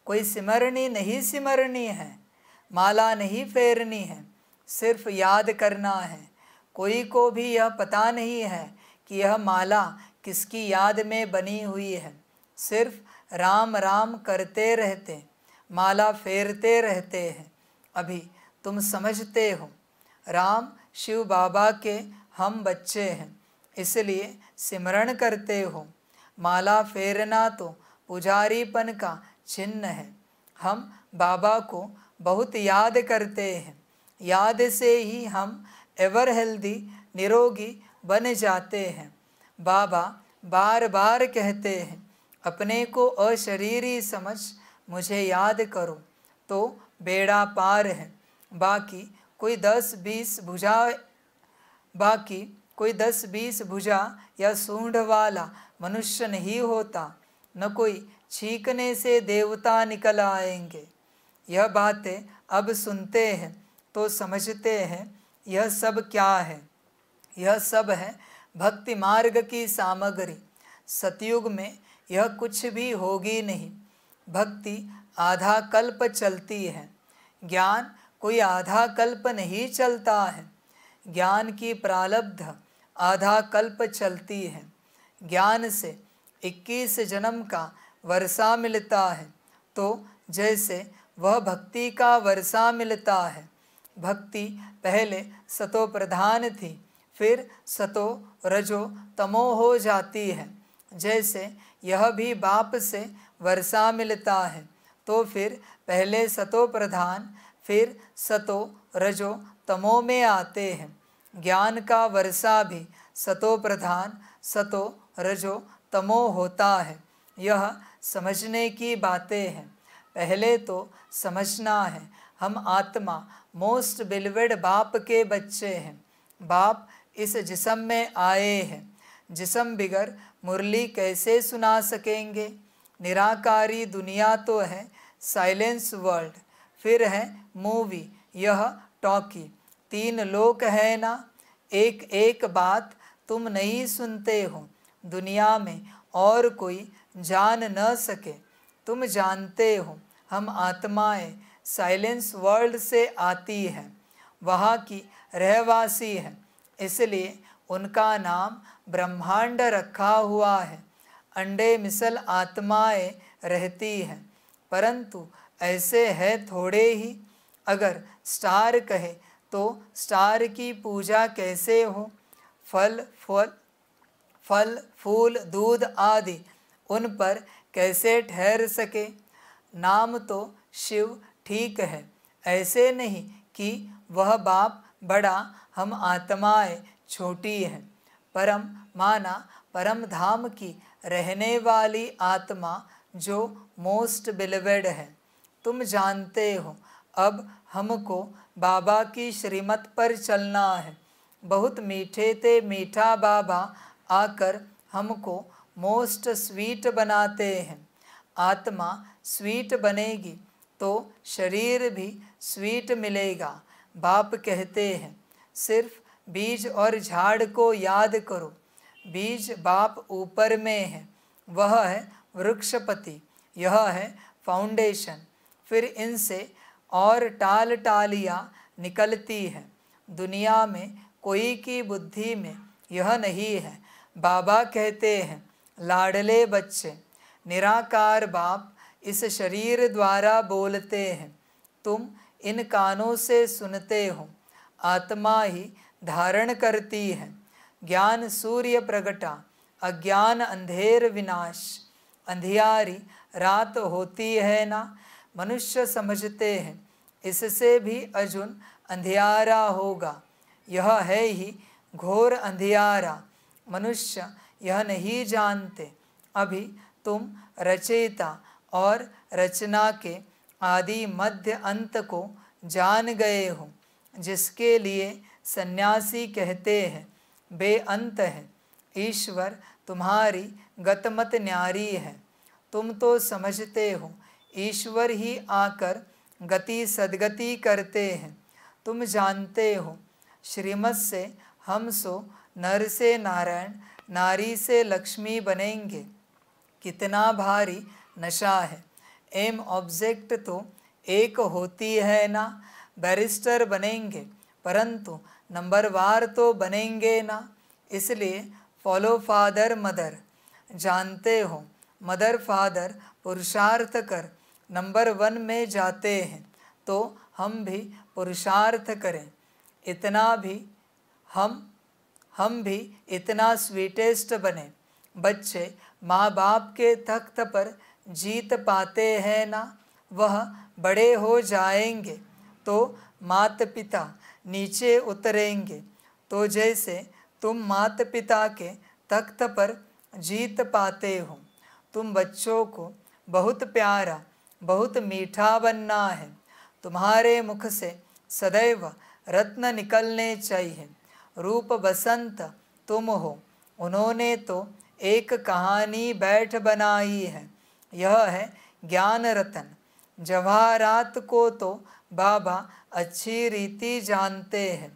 कोई सिमरनी नहीं सिमरनी है माला नहीं फेरनी है सिर्फ याद करना है कोई को भी यह पता नहीं है कि यह माला किसकी याद में बनी हुई है सिर्फ राम राम करते रहते माला फेरते रहते हैं अभी तुम समझते हो राम शिव बाबा के हम बच्चे हैं इसलिए सिमरण करते हो माला फेरना तो पुजारीपन का चिन्ह है हम बाबा को बहुत याद करते हैं याद से ही हम एवर हेल्दी निरोगी बन जाते हैं बाबा बार बार कहते हैं अपने को अशरीरी समझ मुझे याद करो तो बेड़ा पार है बाकी कोई दस बीस भुजा बाकी कोई दस बीस भुजा या सूंढ वाला मनुष्य नहीं होता न कोई छींकने से देवता निकल आएंगे यह बातें अब सुनते हैं तो समझते हैं यह सब क्या है यह सब है भक्ति मार्ग की सामग्री सतयुग में यह कुछ भी होगी नहीं भक्ति आधा कल्प चलती है ज्ञान कोई आधा कल्प नहीं चलता है ज्ञान की प्रालब्ध आधा कल्प चलती है ज्ञान से 21 जन्म का वर्षा मिलता है तो जैसे वह भक्ति का वर्षा मिलता है भक्ति पहले सतो प्रधान थी फिर सतो रजो तमो हो जाती है जैसे यह भी बाप से वर्षा मिलता है तो फिर पहले सतो प्रधान फिर सतो रजो तमो में आते हैं ज्ञान का वर्षा भी सतो प्रधान सतो रजो तमो होता है यह समझने की बातें हैं पहले तो समझना है हम आत्मा मोस्ट बिलवेड बाप के बच्चे हैं बाप इस जिसम में आए हैं जिसम बिगर मुरली कैसे सुना सकेंगे निराकारी दुनिया तो है साइलेंस वर्ल्ड फिर है मूवी यह टॉकी तीन लोक है ना एक एक बात तुम नहीं सुनते हो दुनिया में और कोई जान न सके तुम जानते हो हम आत्माएं साइलेंस वर्ल्ड से आती हैं वहाँ की रहवासी हैं इसलिए उनका नाम ब्रह्मांड रखा हुआ है अंडे मिसल आत्माएं रहती हैं परंतु ऐसे है थोड़े ही अगर स्टार कहे तो स्टार की पूजा कैसे हो फल फल फल फूल दूध आदि उन पर कैसे ठहर सके नाम तो शिव ठीक है ऐसे नहीं कि वह बाप बड़ा हम आत्माएं छोटी हैं परम माना परम धाम की रहने वाली आत्मा जो मोस्ट बिलवेड है तुम जानते हो अब हमको बाबा की श्रीमत पर चलना है बहुत मीठे ते मीठा बाबा आकर हमको मोस्ट स्वीट बनाते हैं आत्मा स्वीट बनेगी तो शरीर भी स्वीट मिलेगा बाप कहते हैं सिर्फ बीज और झाड़ को याद करो बीज बाप ऊपर में है वह है वृक्षपति यह है फाउंडेशन फिर इनसे और टाल टालियाँ निकलती है दुनिया में कोई की बुद्धि में यह नहीं है बाबा कहते हैं लाडले बच्चे निराकार बाप इस शरीर द्वारा बोलते हैं तुम इन कानों से सुनते हो आत्मा ही धारण करती है ज्ञान सूर्य प्रगटा अज्ञान अंधेर विनाश अंधियारी रात होती है ना मनुष्य समझते हैं इससे भी अर्जुन अंधियारा होगा यह है ही घोर अंधियारा मनुष्य यह नहीं जानते अभी तुम रचयिता और रचना के आदि मध्य अंत को जान गए हो जिसके लिए सन्यासी कहते हैं बेअंत है ईश्वर तुम्हारी गतमत न्यारी है तुम तो समझते हो ईश्वर ही आकर गति सदगति करते हैं तुम जानते हो श्रीमद से हम सो नर से नारायण नारी से लक्ष्मी बनेंगे कितना भारी नशा है एम ऑब्जेक्ट तो एक होती है ना बैरिस्टर बनेंगे परंतु नंबर वार तो बनेंगे ना इसलिए फॉलो फादर मदर जानते हो मदर फादर पुरुषार्थ कर नंबर वन में जाते हैं तो हम भी पुरुषार्थ करें इतना भी हम हम भी इतना स्वीटेस्ट बने बच्चे माँ बाप के तख्त पर जीत पाते हैं ना वह बड़े हो जाएंगे तो माता पिता नीचे उतरेंगे तो जैसे तुम माता पिता के तख्त पर जीत पाते हो तुम बच्चों को बहुत प्यारा बहुत मीठा बनना है तुम्हारे मुख से सदैव रत्न निकलने चाहिए रूप बसंत तुम हो उन्होंने तो एक कहानी बैठ बनाई है यह है ज्ञान रतन जवाहरात को तो बाबा अच्छी रीति जानते हैं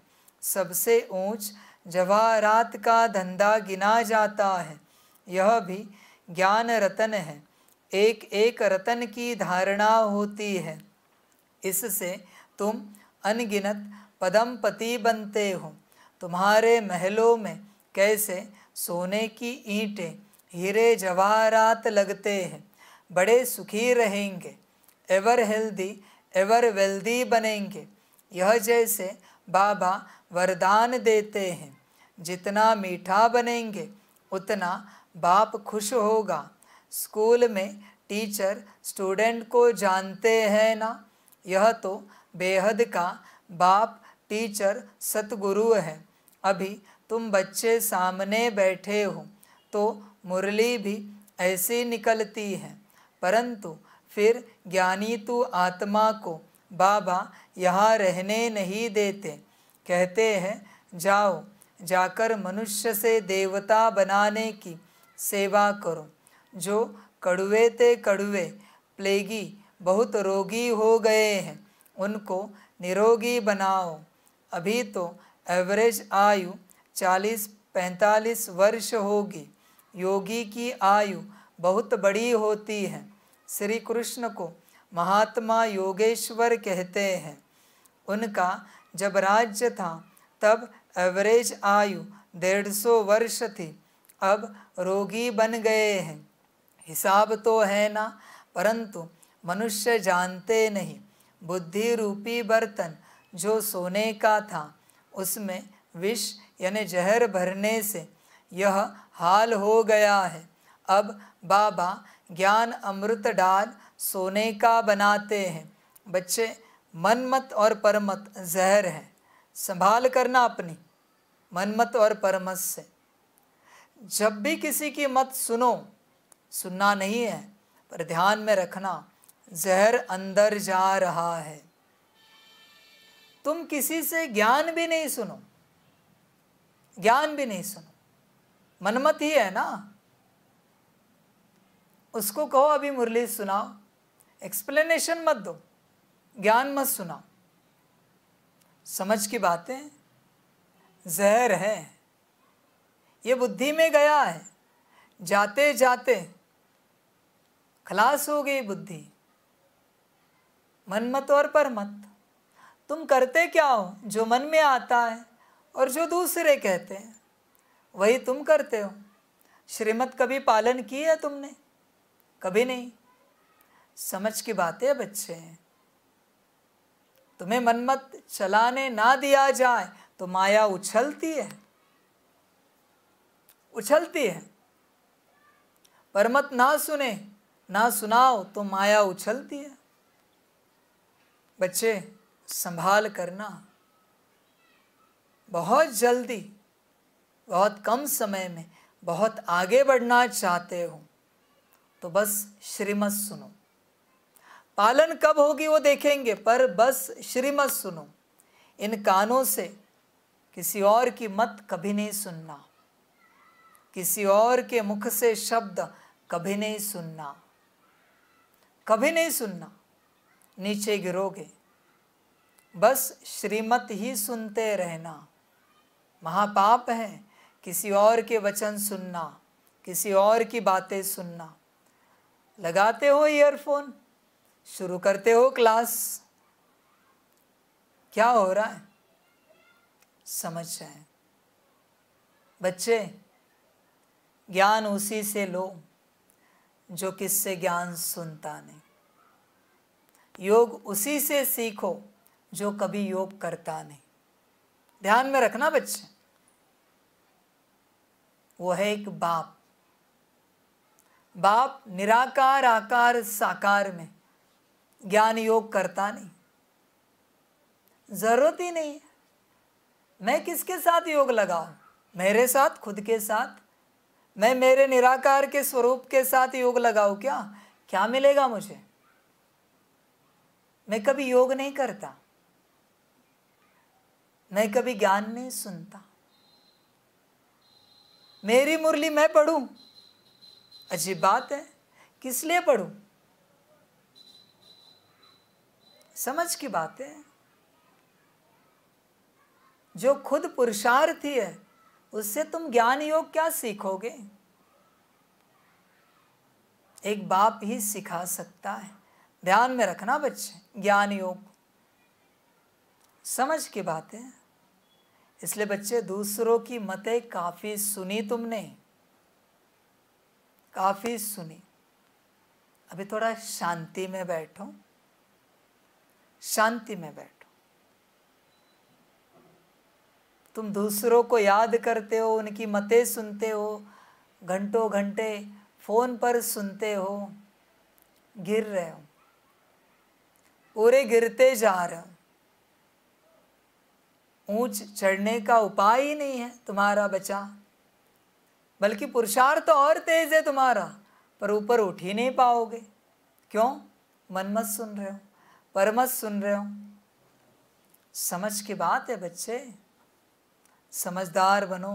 सबसे ऊंच जवाहरात का धंधा गिना जाता है यह भी ज्ञान रतन है एक एक रतन की धारणा होती है इससे तुम अनगिनत पदमपति बनते हो तुम्हारे महलों में कैसे सोने की ईंटें हीरे जवाहरात लगते हैं बड़े सुखी रहेंगे एवर हेल्दी एवर वेल्दी बनेंगे यह जैसे बाबा वरदान देते हैं जितना मीठा बनेंगे उतना बाप खुश होगा स्कूल में टीचर स्टूडेंट को जानते हैं ना यह तो बेहद का बाप टीचर सतगुरु है अभी तुम बच्चे सामने बैठे हो तो मुरली भी ऐसी निकलती है परंतु फिर ज्ञानी तो आत्मा को बाबा यहाँ रहने नहीं देते कहते हैं जाओ जाकर मनुष्य से देवता बनाने की सेवा करो जो कड़ुए ते कड़ुए प्लेगी बहुत रोगी हो गए हैं उनको निरोगी बनाओ अभी तो एवरेज आयु चालीस पैंतालीस वर्ष होगी योगी की आयु बहुत बड़ी होती है श्री कृष्ण को महात्मा योगेश्वर कहते हैं उनका जब राज्य था तब एवरेज आयु डेढ़ सौ वर्ष थी अब रोगी बन गए हैं हिसाब तो है ना परंतु मनुष्य जानते नहीं बुद्धि रूपी बर्तन जो सोने का था उसमें विष यानी जहर भरने से यह हाल हो गया है अब बाबा ज्ञान अमृत डाल सोने का बनाते हैं बच्चे मनमत और परमत जहर है संभाल करना अपनी मनमत और परमत से जब भी किसी की मत सुनो सुनना नहीं है पर ध्यान में रखना जहर अंदर जा रहा है तुम किसी से ज्ञान भी नहीं सुनो ज्ञान भी नहीं सुनो मनमत ही है ना उसको कहो अभी मुरली सुनाओ एक्सप्लेनेशन मत दो ज्ञान मत सुनाओ समझ की बातें जहर है ये बुद्धि में गया है जाते जाते खलास हो गई बुद्धि मन मत और पर मत तुम करते क्या हो जो मन में आता है और जो दूसरे कहते हैं वही तुम करते हो श्रीमत कभी पालन की है तुमने कभी नहीं समझ की बातें है बच्चे हैं तुम्हें मन मत चलाने ना दिया जाए तो माया उछलती है उछलती है पर मत ना सुने ना सुनाओ तो माया उछलती है बच्चे संभाल करना बहुत जल्दी बहुत कम समय में बहुत आगे बढ़ना चाहते हो तो बस श्रीमत सुनो पालन कब होगी वो देखेंगे पर बस श्रीमत सुनो इन कानों से किसी और की मत कभी नहीं सुनना किसी और के मुख से शब्द कभी नहीं सुनना कभी नहीं सुनना नीचे गिरोगे बस श्रीमत ही सुनते रहना महापाप है किसी और के वचन सुनना किसी और की बातें सुनना लगाते हो ईयरफोन शुरू करते हो क्लास क्या हो रहा है समझ रहे हैं बच्चे ज्ञान उसी से लो जो किससे ज्ञान सुनता नहीं योग उसी से सीखो जो कभी योग करता नहीं ध्यान में रखना बच्चे वो है एक बाप बाप निराकार आकार साकार में ज्ञान योग करता नहीं जरूरत ही नहीं है मैं किसके साथ योग लगाऊं मेरे साथ खुद के साथ मैं मेरे निराकार के स्वरूप के साथ योग लगाऊ क्या क्या मिलेगा मुझे मैं कभी योग नहीं करता मैं कभी ज्ञान नहीं सुनता मेरी मुरली मैं पढ़ूं अजीब बात है किस लिए पढ़ूँ समझ की बात है जो खुद पुरुषार्थी है उससे तुम ज्ञान योग क्या सीखोगे एक बाप ही सिखा सकता है ध्यान में रखना बच्चे ज्ञान योग समझ की बात है इसलिए बच्चे दूसरों की मतें काफ़ी सुनी तुमने काफ़ी सुनी अभी थोड़ा शांति में बैठो शांति में बैठो तुम दूसरों को याद करते हो उनकी मते सुनते हो घंटों घंटे फ़ोन पर सुनते हो गिर रहे हो पूरे गिरते जा रहे हो ऊंच चढ़ने का उपाय ही नहीं है तुम्हारा बचा बल्कि पुरुषार्थ तो और तेज है तुम्हारा पर ऊपर उठ ही नहीं पाओगे क्यों मन मत सुन रहे हो पर मत सुन रहे हो समझ की बात है बच्चे समझदार बनो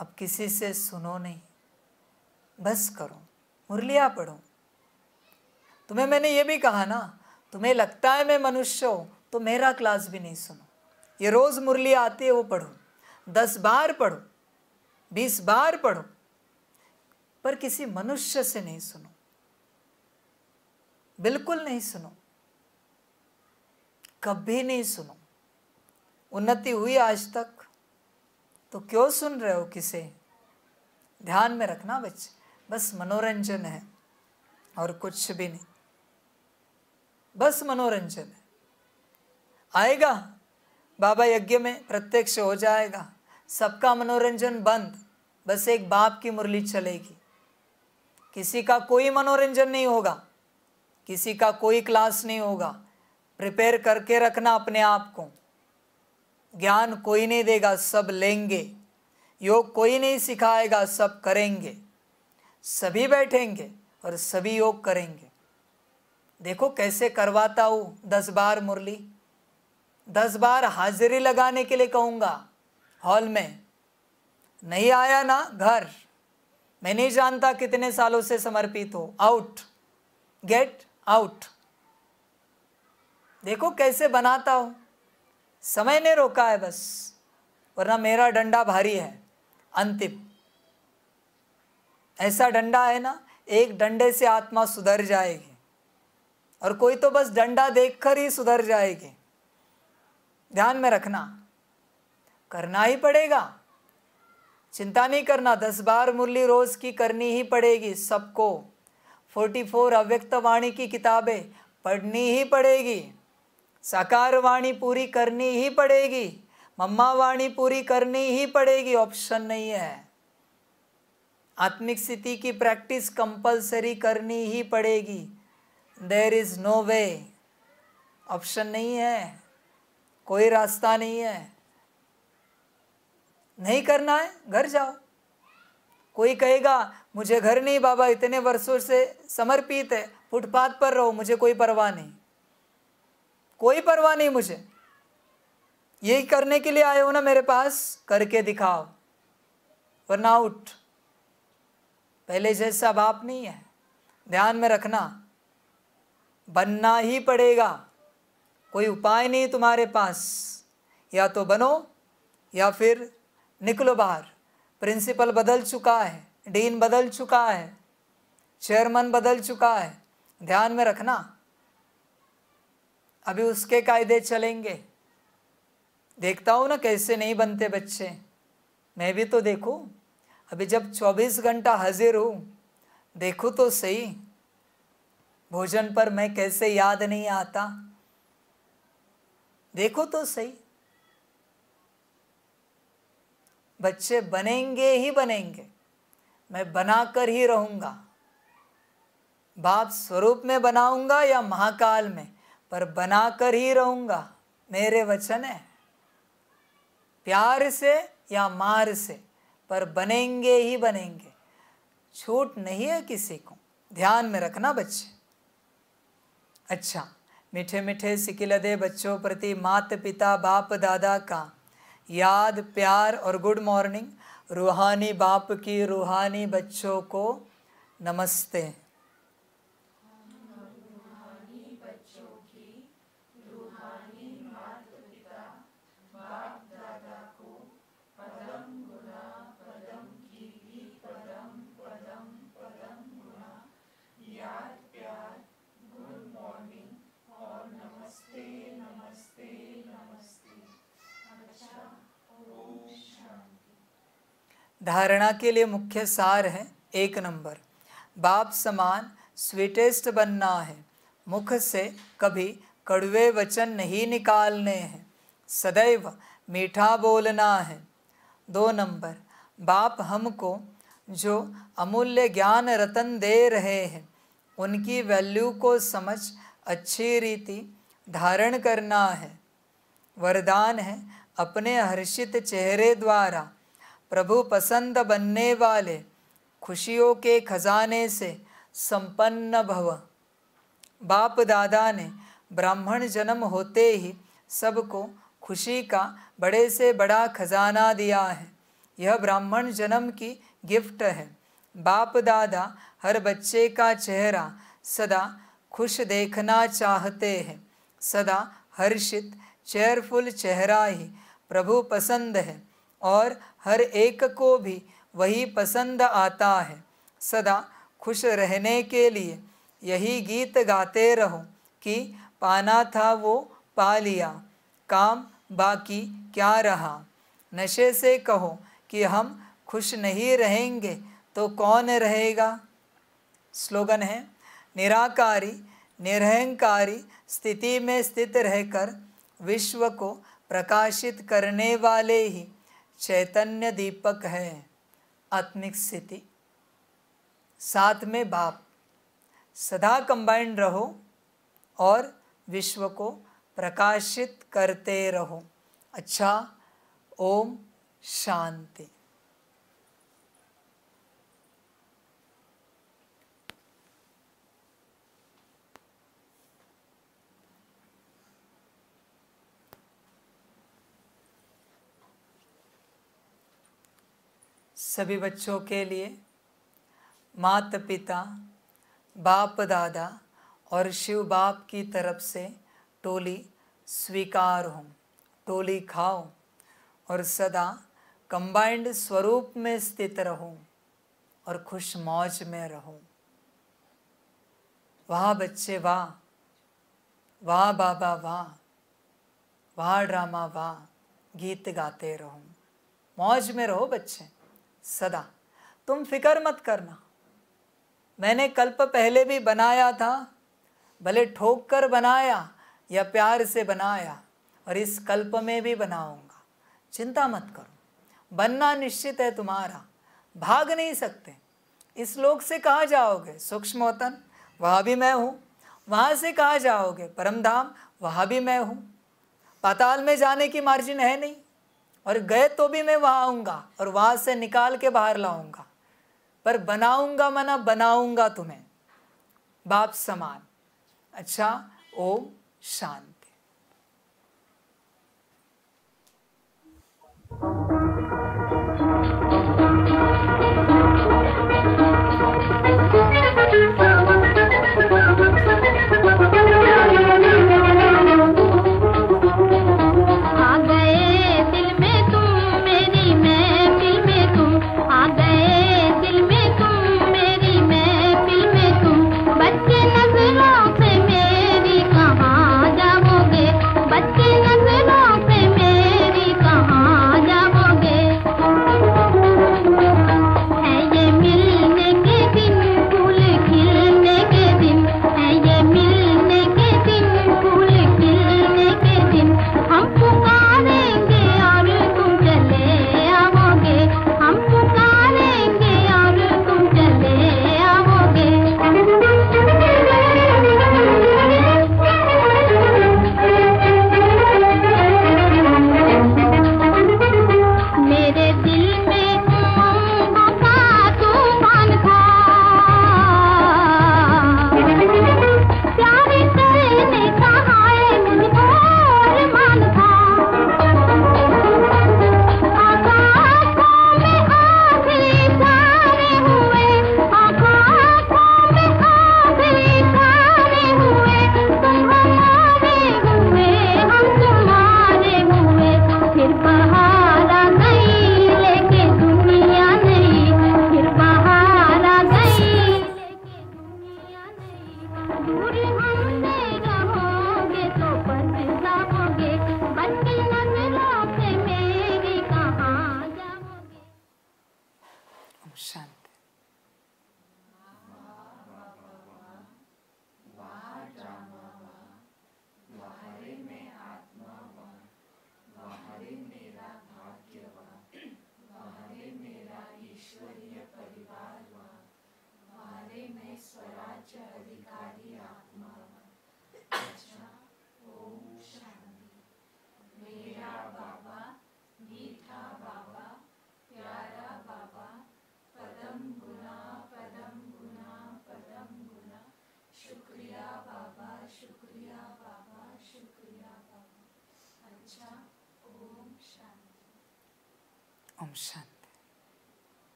अब किसी से सुनो नहीं बस करो मुरलिया पढ़ो तुम्हें मैंने ये भी कहा ना तुम्हें लगता है मैं मनुष्य हूँ तो मेरा क्लास भी नहीं सुनो ये रोज़ मुरली आती है वो पढ़ो दस बार पढ़ो बीस बार पढ़ो पर किसी मनुष्य से नहीं सुनो बिल्कुल नहीं सुनो कभी नहीं सुनो उन्नति हुई आज तक तो क्यों सुन रहे हो किसे ध्यान में रखना बच्चे बस मनोरंजन है और कुछ भी नहीं बस मनोरंजन है आएगा बाबा यज्ञ में प्रत्यक्ष हो जाएगा सबका मनोरंजन बंद बस एक बाप की मुरली चलेगी किसी का कोई मनोरंजन नहीं होगा किसी का कोई क्लास नहीं होगा प्रिपेयर करके रखना अपने आप को ज्ञान कोई नहीं देगा सब लेंगे योग कोई नहीं सिखाएगा सब करेंगे सभी बैठेंगे और सभी योग करेंगे देखो कैसे करवाता हूँ दस बार मुरली दस बार हाजिरी लगाने के लिए कहूँगा हॉल में नहीं आया ना घर मैं नहीं जानता कितने सालों से समर्पित हो आउट गेट आउट देखो कैसे बनाता हो समय ने रोका है बस वरना मेरा डंडा भारी है अंतिम ऐसा डंडा है ना एक डंडे से आत्मा सुधर जाएगी और कोई तो बस डंडा देखकर ही सुधर जाएगी ध्यान में रखना करना ही पड़ेगा चिंता नहीं करना दस बार मुरली रोज की करनी ही पड़ेगी सबको फोर्टी फोर अव्यक्त वाणी की किताबें पढ़नी ही पड़ेगी साकार वाणी पूरी करनी ही पड़ेगी मम्मा वाणी पूरी करनी ही पड़ेगी ऑप्शन नहीं है आत्मिक स्थिति की प्रैक्टिस कंपलसरी करनी ही पड़ेगी there is no way option नहीं है कोई रास्ता नहीं है नहीं करना है घर जाओ कोई कहेगा मुझे घर नहीं बाबा इतने वर्षों से समर्पित है फुटपाथ पर रहो मुझे कोई परवाह नहीं कोई परवाह नहीं मुझे यही करने के लिए आए हो ना मेरे पास करके दिखाओ वरना आउट पहले जैसा बाप नहीं है ध्यान में रखना बनना ही पड़ेगा कोई उपाय नहीं तुम्हारे पास या तो बनो या फिर निकलो बाहर प्रिंसिपल बदल चुका है डीन बदल चुका है चेयरमैन बदल चुका है ध्यान में रखना अभी उसके कायदे चलेंगे देखता हूँ ना कैसे नहीं बनते बच्चे मैं भी तो देखूँ अभी जब 24 घंटा हाजिर हूँ देखूँ तो सही भोजन पर मैं कैसे याद नहीं आता देखो तो सही बच्चे बनेंगे ही बनेंगे मैं बनाकर ही रहूँगा बाप स्वरूप में बनाऊंगा या महाकाल में पर बनाकर ही रहूँगा मेरे वचन है प्यार से या मार से पर बनेंगे ही बनेंगे छूट नहीं है किसी को ध्यान में रखना बच्चे अच्छा मीठे मीठे सिकिलदे बच्चों प्रति मात पिता बाप दादा का याद प्यार और गुड मॉर्निंग रूहानी बाप की रूहानी बच्चों को नमस्ते धारणा के लिए मुख्य सार हैं एक नंबर बाप समान स्वीटेस्ट बनना है मुख से कभी कड़वे वचन नहीं निकालने हैं सदैव मीठा बोलना है दो नंबर बाप हमको जो अमूल्य ज्ञान रतन दे रहे हैं उनकी वैल्यू को समझ अच्छी रीति धारण करना है वरदान है अपने हर्षित चेहरे द्वारा प्रभु पसंद बनने वाले खुशियों के खजाने से संपन्न भव बाप दादा ने ब्राह्मण जन्म होते ही सबको खुशी का बड़े से बड़ा खजाना दिया है यह ब्राह्मण जन्म की गिफ्ट है बाप दादा हर बच्चे का चेहरा सदा खुश देखना चाहते हैं सदा हर्षित चेयरफुल चेहरा ही प्रभु पसंद है और हर एक को भी वही पसंद आता है सदा खुश रहने के लिए यही गीत गाते रहो कि पाना था वो पा लिया काम बाकी क्या रहा नशे से कहो कि हम खुश नहीं रहेंगे तो कौन रहेगा स्लोगन है निराकारी निरहंकारी स्थिति में स्थित रहकर विश्व को प्रकाशित करने वाले ही चैतन्य दीपक है आत्मिक स्थिति साथ में बाप सदा कंबाइंड रहो और विश्व को प्रकाशित करते रहो अच्छा ओम शांति सभी बच्चों के लिए माता पिता बाप दादा और शिव बाप की तरफ से टोली स्वीकार हो टोली खाओ और सदा कंबाइंड स्वरूप में स्थित रहो और खुश मौज में रहो वाह बच्चे वाह वाह बाबा वाह वाह ड्रामा वाह गीत गाते रहो मौज में रहो बच्चे सदा तुम फिक्र मत करना मैंने कल्प पहले भी बनाया था भले ठोक कर बनाया या प्यार से बनाया और इस कल्प में भी बनाऊंगा चिंता मत करो बनना निश्चित है तुम्हारा भाग नहीं सकते इस लोक से कहाँ जाओगे सूक्ष्म वतन वहाँ भी मैं हूँ वहाँ से कहाँ जाओगे परमधाम वहाँ भी मैं हूँ पाताल में जाने की मार्जिन है नहीं और गए तो भी मैं वहाँ आऊँगा और वहाँ से निकाल के बाहर लाऊँगा पर बनाऊँगा मना बनाऊँगा तुम्हें बाप समान अच्छा ओम शान